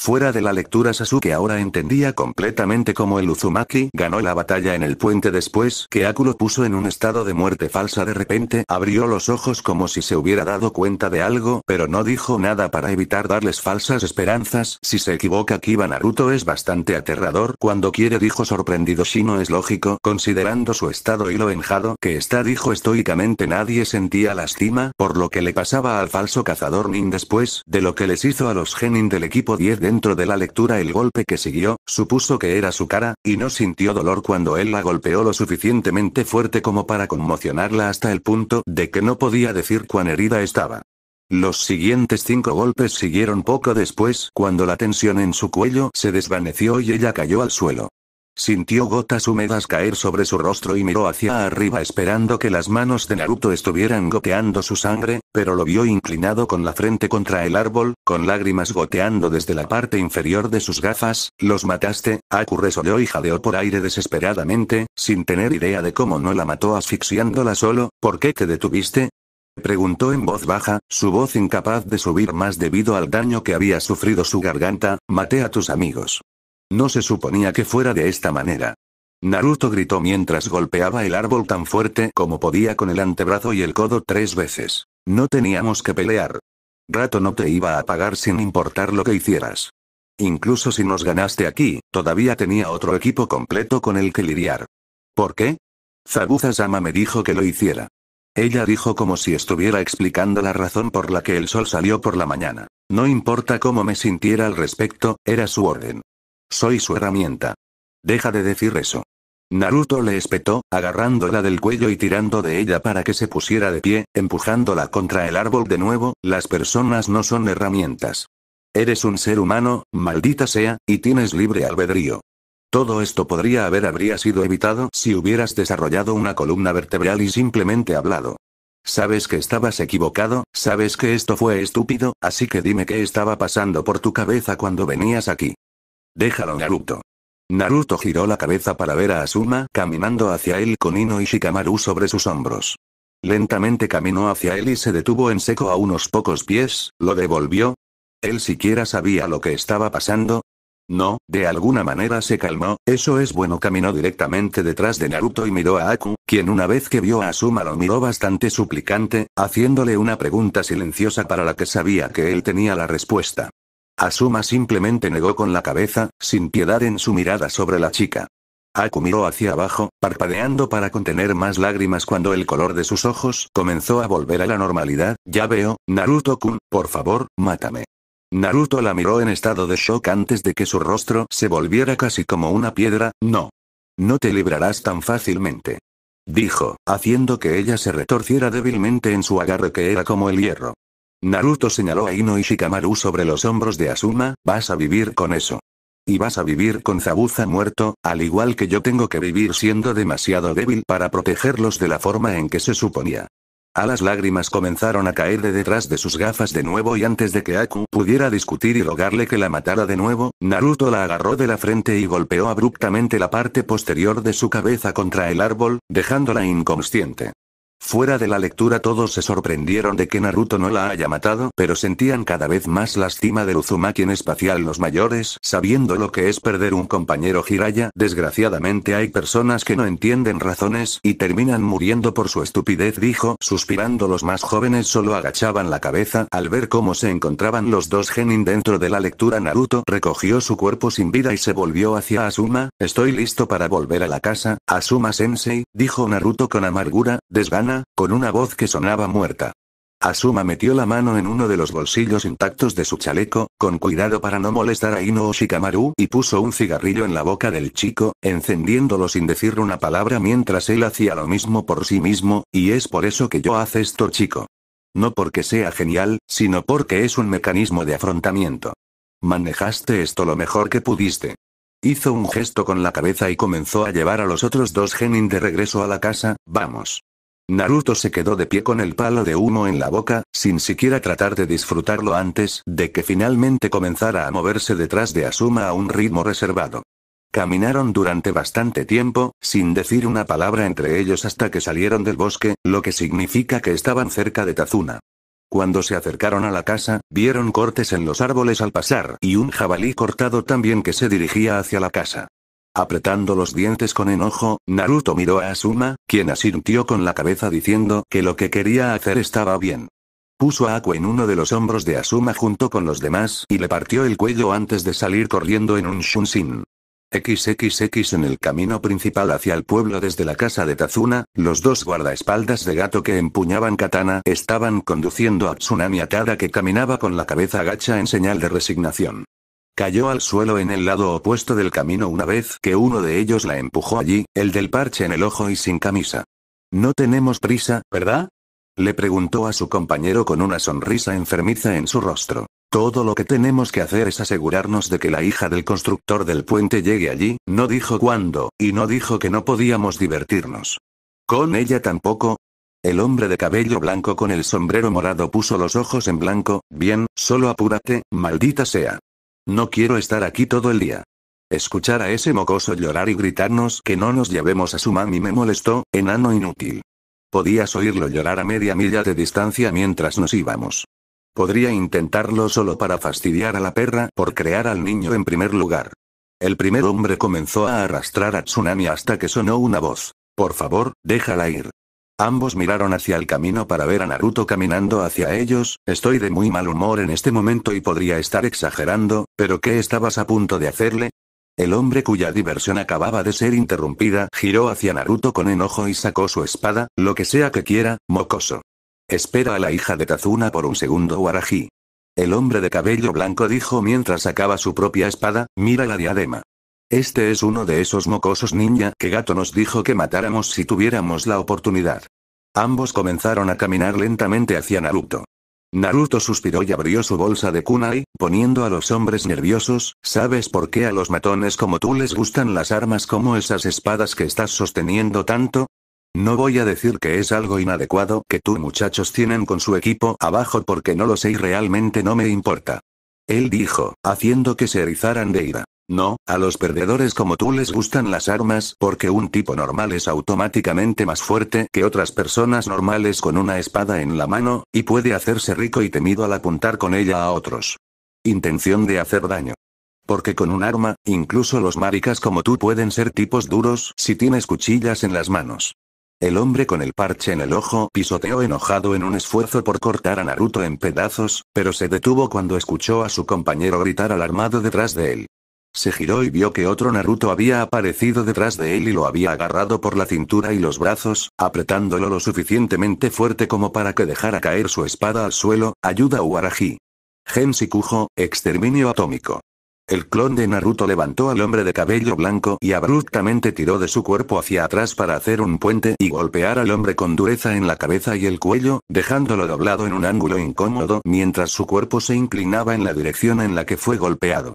Fuera de la lectura Sasuke ahora entendía completamente cómo el Uzumaki ganó la batalla en el puente después que Aku puso en un estado de muerte falsa de repente abrió los ojos como si se hubiera dado cuenta de algo pero no dijo nada para evitar darles falsas esperanzas si se equivoca Kiba Naruto es bastante aterrador cuando quiere dijo sorprendido Shino es lógico considerando su estado y lo enjado que está dijo estoicamente nadie sentía lástima por lo que le pasaba al falso cazador Nin después de lo que les hizo a los genin del equipo 10 de dentro de la lectura el golpe que siguió, supuso que era su cara, y no sintió dolor cuando él la golpeó lo suficientemente fuerte como para conmocionarla hasta el punto de que no podía decir cuán herida estaba. Los siguientes cinco golpes siguieron poco después cuando la tensión en su cuello se desvaneció y ella cayó al suelo. Sintió gotas húmedas caer sobre su rostro y miró hacia arriba esperando que las manos de Naruto estuvieran goteando su sangre, pero lo vio inclinado con la frente contra el árbol, con lágrimas goteando desde la parte inferior de sus gafas, los mataste, Aku y jadeó por aire desesperadamente, sin tener idea de cómo no la mató asfixiándola solo, ¿por qué te detuviste? Preguntó en voz baja, su voz incapaz de subir más debido al daño que había sufrido su garganta, maté a tus amigos. No se suponía que fuera de esta manera. Naruto gritó mientras golpeaba el árbol tan fuerte como podía con el antebrazo y el codo tres veces. No teníamos que pelear. Rato no te iba a pagar sin importar lo que hicieras. Incluso si nos ganaste aquí, todavía tenía otro equipo completo con el que lidiar. ¿Por qué? Zabuza-sama me dijo que lo hiciera. Ella dijo como si estuviera explicando la razón por la que el sol salió por la mañana. No importa cómo me sintiera al respecto, era su orden. Soy su herramienta. Deja de decir eso. Naruto le espetó, agarrándola del cuello y tirando de ella para que se pusiera de pie, empujándola contra el árbol de nuevo, las personas no son herramientas. Eres un ser humano, maldita sea, y tienes libre albedrío. Todo esto podría haber habría sido evitado si hubieras desarrollado una columna vertebral y simplemente hablado. Sabes que estabas equivocado, sabes que esto fue estúpido, así que dime qué estaba pasando por tu cabeza cuando venías aquí. Déjalo Naruto. Naruto giró la cabeza para ver a Asuma caminando hacia él con Ino y Shikamaru sobre sus hombros. Lentamente caminó hacia él y se detuvo en seco a unos pocos pies, lo devolvió. ¿Él siquiera sabía lo que estaba pasando? No, de alguna manera se calmó, eso es bueno. Caminó directamente detrás de Naruto y miró a Aku, quien una vez que vio a Asuma lo miró bastante suplicante, haciéndole una pregunta silenciosa para la que sabía que él tenía la respuesta. Asuma simplemente negó con la cabeza, sin piedad en su mirada sobre la chica. Aku miró hacia abajo, parpadeando para contener más lágrimas cuando el color de sus ojos comenzó a volver a la normalidad. Ya veo, Naruto-kun, por favor, mátame. Naruto la miró en estado de shock antes de que su rostro se volviera casi como una piedra, no. No te librarás tan fácilmente. Dijo, haciendo que ella se retorciera débilmente en su agarre que era como el hierro. Naruto señaló a Ino y Shikamaru sobre los hombros de Asuma, vas a vivir con eso. Y vas a vivir con Zabuza muerto, al igual que yo tengo que vivir siendo demasiado débil para protegerlos de la forma en que se suponía. A las lágrimas comenzaron a caer de detrás de sus gafas de nuevo y antes de que Aku pudiera discutir y rogarle que la matara de nuevo, Naruto la agarró de la frente y golpeó abruptamente la parte posterior de su cabeza contra el árbol, dejándola inconsciente. Fuera de la lectura todos se sorprendieron de que Naruto no la haya matado, pero sentían cada vez más lástima de Uzumaki en espacial los mayores, sabiendo lo que es perder un compañero Hiraya Desgraciadamente hay personas que no entienden razones, y terminan muriendo por su estupidez dijo, suspirando los más jóvenes solo agachaban la cabeza, al ver cómo se encontraban los dos genin dentro de la lectura Naruto recogió su cuerpo sin vida y se volvió hacia Asuma, estoy listo para volver a la casa, Asuma sensei, dijo Naruto con amargura, desgana con una voz que sonaba muerta. Asuma metió la mano en uno de los bolsillos intactos de su chaleco, con cuidado para no molestar a Ino Shikamaru, y puso un cigarrillo en la boca del chico, encendiéndolo sin decir una palabra mientras él hacía lo mismo por sí mismo, y es por eso que yo hace esto chico. No porque sea genial, sino porque es un mecanismo de afrontamiento. Manejaste esto lo mejor que pudiste. Hizo un gesto con la cabeza y comenzó a llevar a los otros dos genin de regreso a la casa, vamos. Naruto se quedó de pie con el palo de humo en la boca, sin siquiera tratar de disfrutarlo antes de que finalmente comenzara a moverse detrás de Asuma a un ritmo reservado. Caminaron durante bastante tiempo, sin decir una palabra entre ellos hasta que salieron del bosque, lo que significa que estaban cerca de Tazuna. Cuando se acercaron a la casa, vieron cortes en los árboles al pasar y un jabalí cortado también que se dirigía hacia la casa. Apretando los dientes con enojo, Naruto miró a Asuma, quien asintió con la cabeza diciendo que lo que quería hacer estaba bien. Puso a Aku en uno de los hombros de Asuma junto con los demás y le partió el cuello antes de salir corriendo en un Shunshin. XXX en el camino principal hacia el pueblo desde la casa de Tazuna, los dos guardaespaldas de gato que empuñaban katana estaban conduciendo a Tsunami Atada que caminaba con la cabeza agacha en señal de resignación. Cayó al suelo en el lado opuesto del camino una vez que uno de ellos la empujó allí, el del parche en el ojo y sin camisa. No tenemos prisa, ¿verdad? Le preguntó a su compañero con una sonrisa enfermiza en su rostro. Todo lo que tenemos que hacer es asegurarnos de que la hija del constructor del puente llegue allí, no dijo cuándo, y no dijo que no podíamos divertirnos. Con ella tampoco. El hombre de cabello blanco con el sombrero morado puso los ojos en blanco, bien, solo apúrate, maldita sea. No quiero estar aquí todo el día. Escuchar a ese mocoso llorar y gritarnos que no nos llevemos a su mami me molestó, enano inútil. Podías oírlo llorar a media milla de distancia mientras nos íbamos. Podría intentarlo solo para fastidiar a la perra por crear al niño en primer lugar. El primer hombre comenzó a arrastrar a Tsunami hasta que sonó una voz. Por favor, déjala ir. Ambos miraron hacia el camino para ver a Naruto caminando hacia ellos, estoy de muy mal humor en este momento y podría estar exagerando, pero ¿qué estabas a punto de hacerle? El hombre cuya diversión acababa de ser interrumpida giró hacia Naruto con enojo y sacó su espada, lo que sea que quiera, mocoso. Espera a la hija de Tazuna por un segundo Waraji. El hombre de cabello blanco dijo mientras sacaba su propia espada, mira la diadema. Este es uno de esos mocosos ninja que Gato nos dijo que matáramos si tuviéramos la oportunidad. Ambos comenzaron a caminar lentamente hacia Naruto. Naruto suspiró y abrió su bolsa de kunai, poniendo a los hombres nerviosos, ¿sabes por qué a los matones como tú les gustan las armas como esas espadas que estás sosteniendo tanto? No voy a decir que es algo inadecuado que tú muchachos tienen con su equipo abajo porque no lo sé y realmente no me importa. Él dijo, haciendo que se erizaran de ira. No, a los perdedores como tú les gustan las armas porque un tipo normal es automáticamente más fuerte que otras personas normales con una espada en la mano, y puede hacerse rico y temido al apuntar con ella a otros. Intención de hacer daño. Porque con un arma, incluso los maricas como tú pueden ser tipos duros si tienes cuchillas en las manos. El hombre con el parche en el ojo pisoteó enojado en un esfuerzo por cortar a Naruto en pedazos, pero se detuvo cuando escuchó a su compañero gritar alarmado detrás de él. Se giró y vio que otro Naruto había aparecido detrás de él y lo había agarrado por la cintura y los brazos, apretándolo lo suficientemente fuerte como para que dejara caer su espada al suelo, ayuda Gen Kujo, exterminio atómico. El clon de Naruto levantó al hombre de cabello blanco y abruptamente tiró de su cuerpo hacia atrás para hacer un puente y golpear al hombre con dureza en la cabeza y el cuello, dejándolo doblado en un ángulo incómodo mientras su cuerpo se inclinaba en la dirección en la que fue golpeado.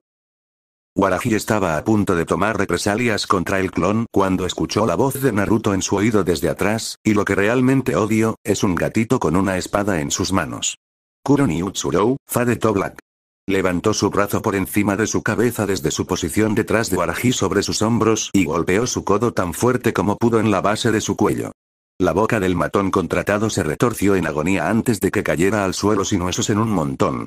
Waraji estaba a punto de tomar represalias contra el clon cuando escuchó la voz de Naruto en su oído desde atrás, y lo que realmente odio, es un gatito con una espada en sus manos. Kuro ni Fade to Black. Levantó su brazo por encima de su cabeza desde su posición detrás de Waraji sobre sus hombros y golpeó su codo tan fuerte como pudo en la base de su cuello. La boca del matón contratado se retorció en agonía antes de que cayera al suelo sin huesos en un montón.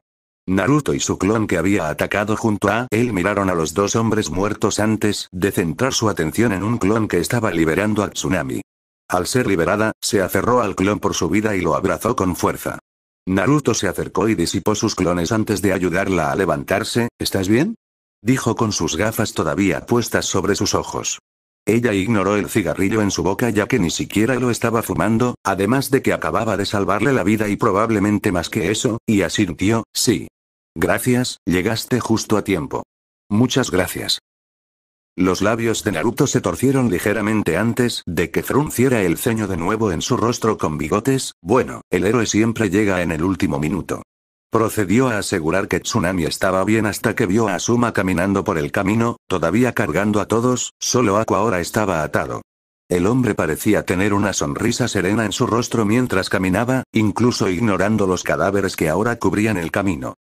Naruto y su clon que había atacado junto a él miraron a los dos hombres muertos antes de centrar su atención en un clon que estaba liberando a Tsunami. Al ser liberada, se aferró al clon por su vida y lo abrazó con fuerza. Naruto se acercó y disipó sus clones antes de ayudarla a levantarse, ¿estás bien? Dijo con sus gafas todavía puestas sobre sus ojos. Ella ignoró el cigarrillo en su boca ya que ni siquiera lo estaba fumando, además de que acababa de salvarle la vida y probablemente más que eso, y asintió, sí. Gracias, llegaste justo a tiempo. Muchas gracias. Los labios de Naruto se torcieron ligeramente antes de que frunciera el ceño de nuevo en su rostro con bigotes, bueno, el héroe siempre llega en el último minuto. Procedió a asegurar que Tsunami estaba bien hasta que vio a Asuma caminando por el camino, todavía cargando a todos, solo Aku ahora estaba atado. El hombre parecía tener una sonrisa serena en su rostro mientras caminaba, incluso ignorando los cadáveres que ahora cubrían el camino.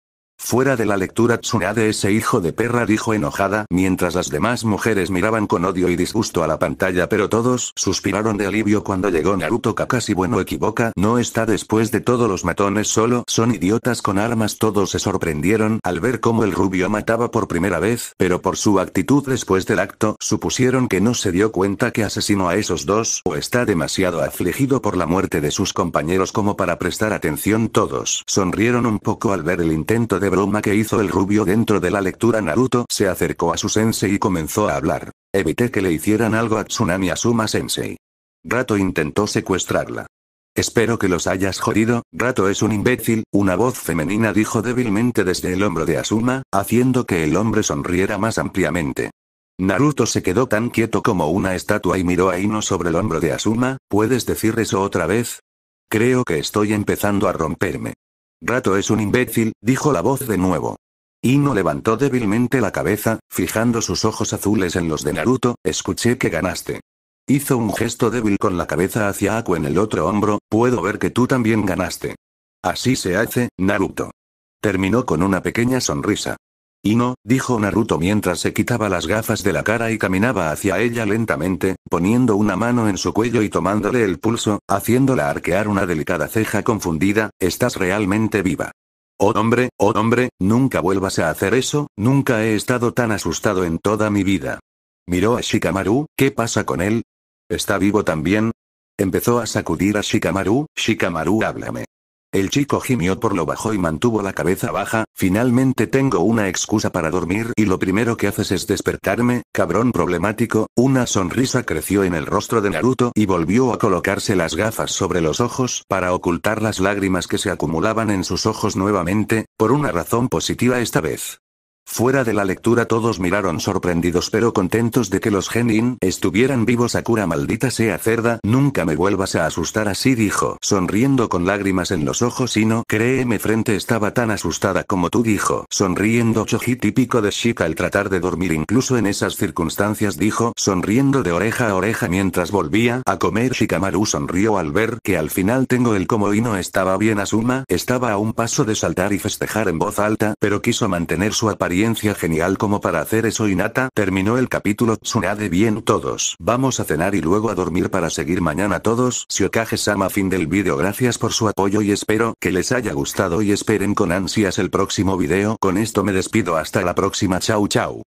Fuera de la lectura Tsunade ese hijo de perra dijo enojada mientras las demás mujeres miraban con odio y disgusto a la pantalla pero todos suspiraron de alivio cuando llegó Naruto Kakashi bueno equivoca no está después de todos los matones solo son idiotas con armas todos se sorprendieron al ver cómo el rubio mataba por primera vez pero por su actitud después del acto supusieron que no se dio cuenta que asesinó a esos dos o está demasiado afligido por la muerte de sus compañeros como para prestar atención todos sonrieron un poco al ver el intento de broma que hizo el rubio dentro de la lectura Naruto se acercó a su sensei y comenzó a hablar. Evité que le hicieran algo a Tsunami Asuma sensei. Rato intentó secuestrarla. Espero que los hayas jodido, Rato es un imbécil, una voz femenina dijo débilmente desde el hombro de Asuma, haciendo que el hombre sonriera más ampliamente. Naruto se quedó tan quieto como una estatua y miró a Ino sobre el hombro de Asuma, ¿puedes decir eso otra vez? Creo que estoy empezando a romperme. Rato es un imbécil, dijo la voz de nuevo. Ino levantó débilmente la cabeza, fijando sus ojos azules en los de Naruto, escuché que ganaste. Hizo un gesto débil con la cabeza hacia Aku en el otro hombro, puedo ver que tú también ganaste. Así se hace, Naruto. Terminó con una pequeña sonrisa. Y no, dijo Naruto mientras se quitaba las gafas de la cara y caminaba hacia ella lentamente, poniendo una mano en su cuello y tomándole el pulso, haciéndola arquear una delicada ceja confundida, estás realmente viva. Oh hombre, oh hombre, nunca vuelvas a hacer eso, nunca he estado tan asustado en toda mi vida. Miró a Shikamaru, ¿qué pasa con él? ¿Está vivo también? Empezó a sacudir a Shikamaru, Shikamaru háblame. El chico gimió por lo bajo y mantuvo la cabeza baja, finalmente tengo una excusa para dormir y lo primero que haces es despertarme, cabrón problemático, una sonrisa creció en el rostro de Naruto y volvió a colocarse las gafas sobre los ojos para ocultar las lágrimas que se acumulaban en sus ojos nuevamente, por una razón positiva esta vez. Fuera de la lectura todos miraron sorprendidos pero contentos de que los Genin estuvieran vivos. a cura maldita sea cerda, nunca me vuelvas a asustar así dijo, sonriendo con lágrimas en los ojos y no créeme frente estaba tan asustada como tú dijo, sonriendo Choji típico de Shika al tratar de dormir incluso en esas circunstancias dijo, sonriendo de oreja a oreja mientras volvía a comer Shikamaru sonrió al ver que al final tengo el como y no estaba bien Asuma, estaba a un paso de saltar y festejar en voz alta pero quiso mantener su apariencia genial como para hacer eso y Nata terminó el capítulo Tsunade bien todos. Vamos a cenar y luego a dormir para seguir mañana todos. Shiokage-sama fin del vídeo gracias por su apoyo y espero que les haya gustado y esperen con ansias el próximo vídeo. Con esto me despido hasta la próxima chau chau.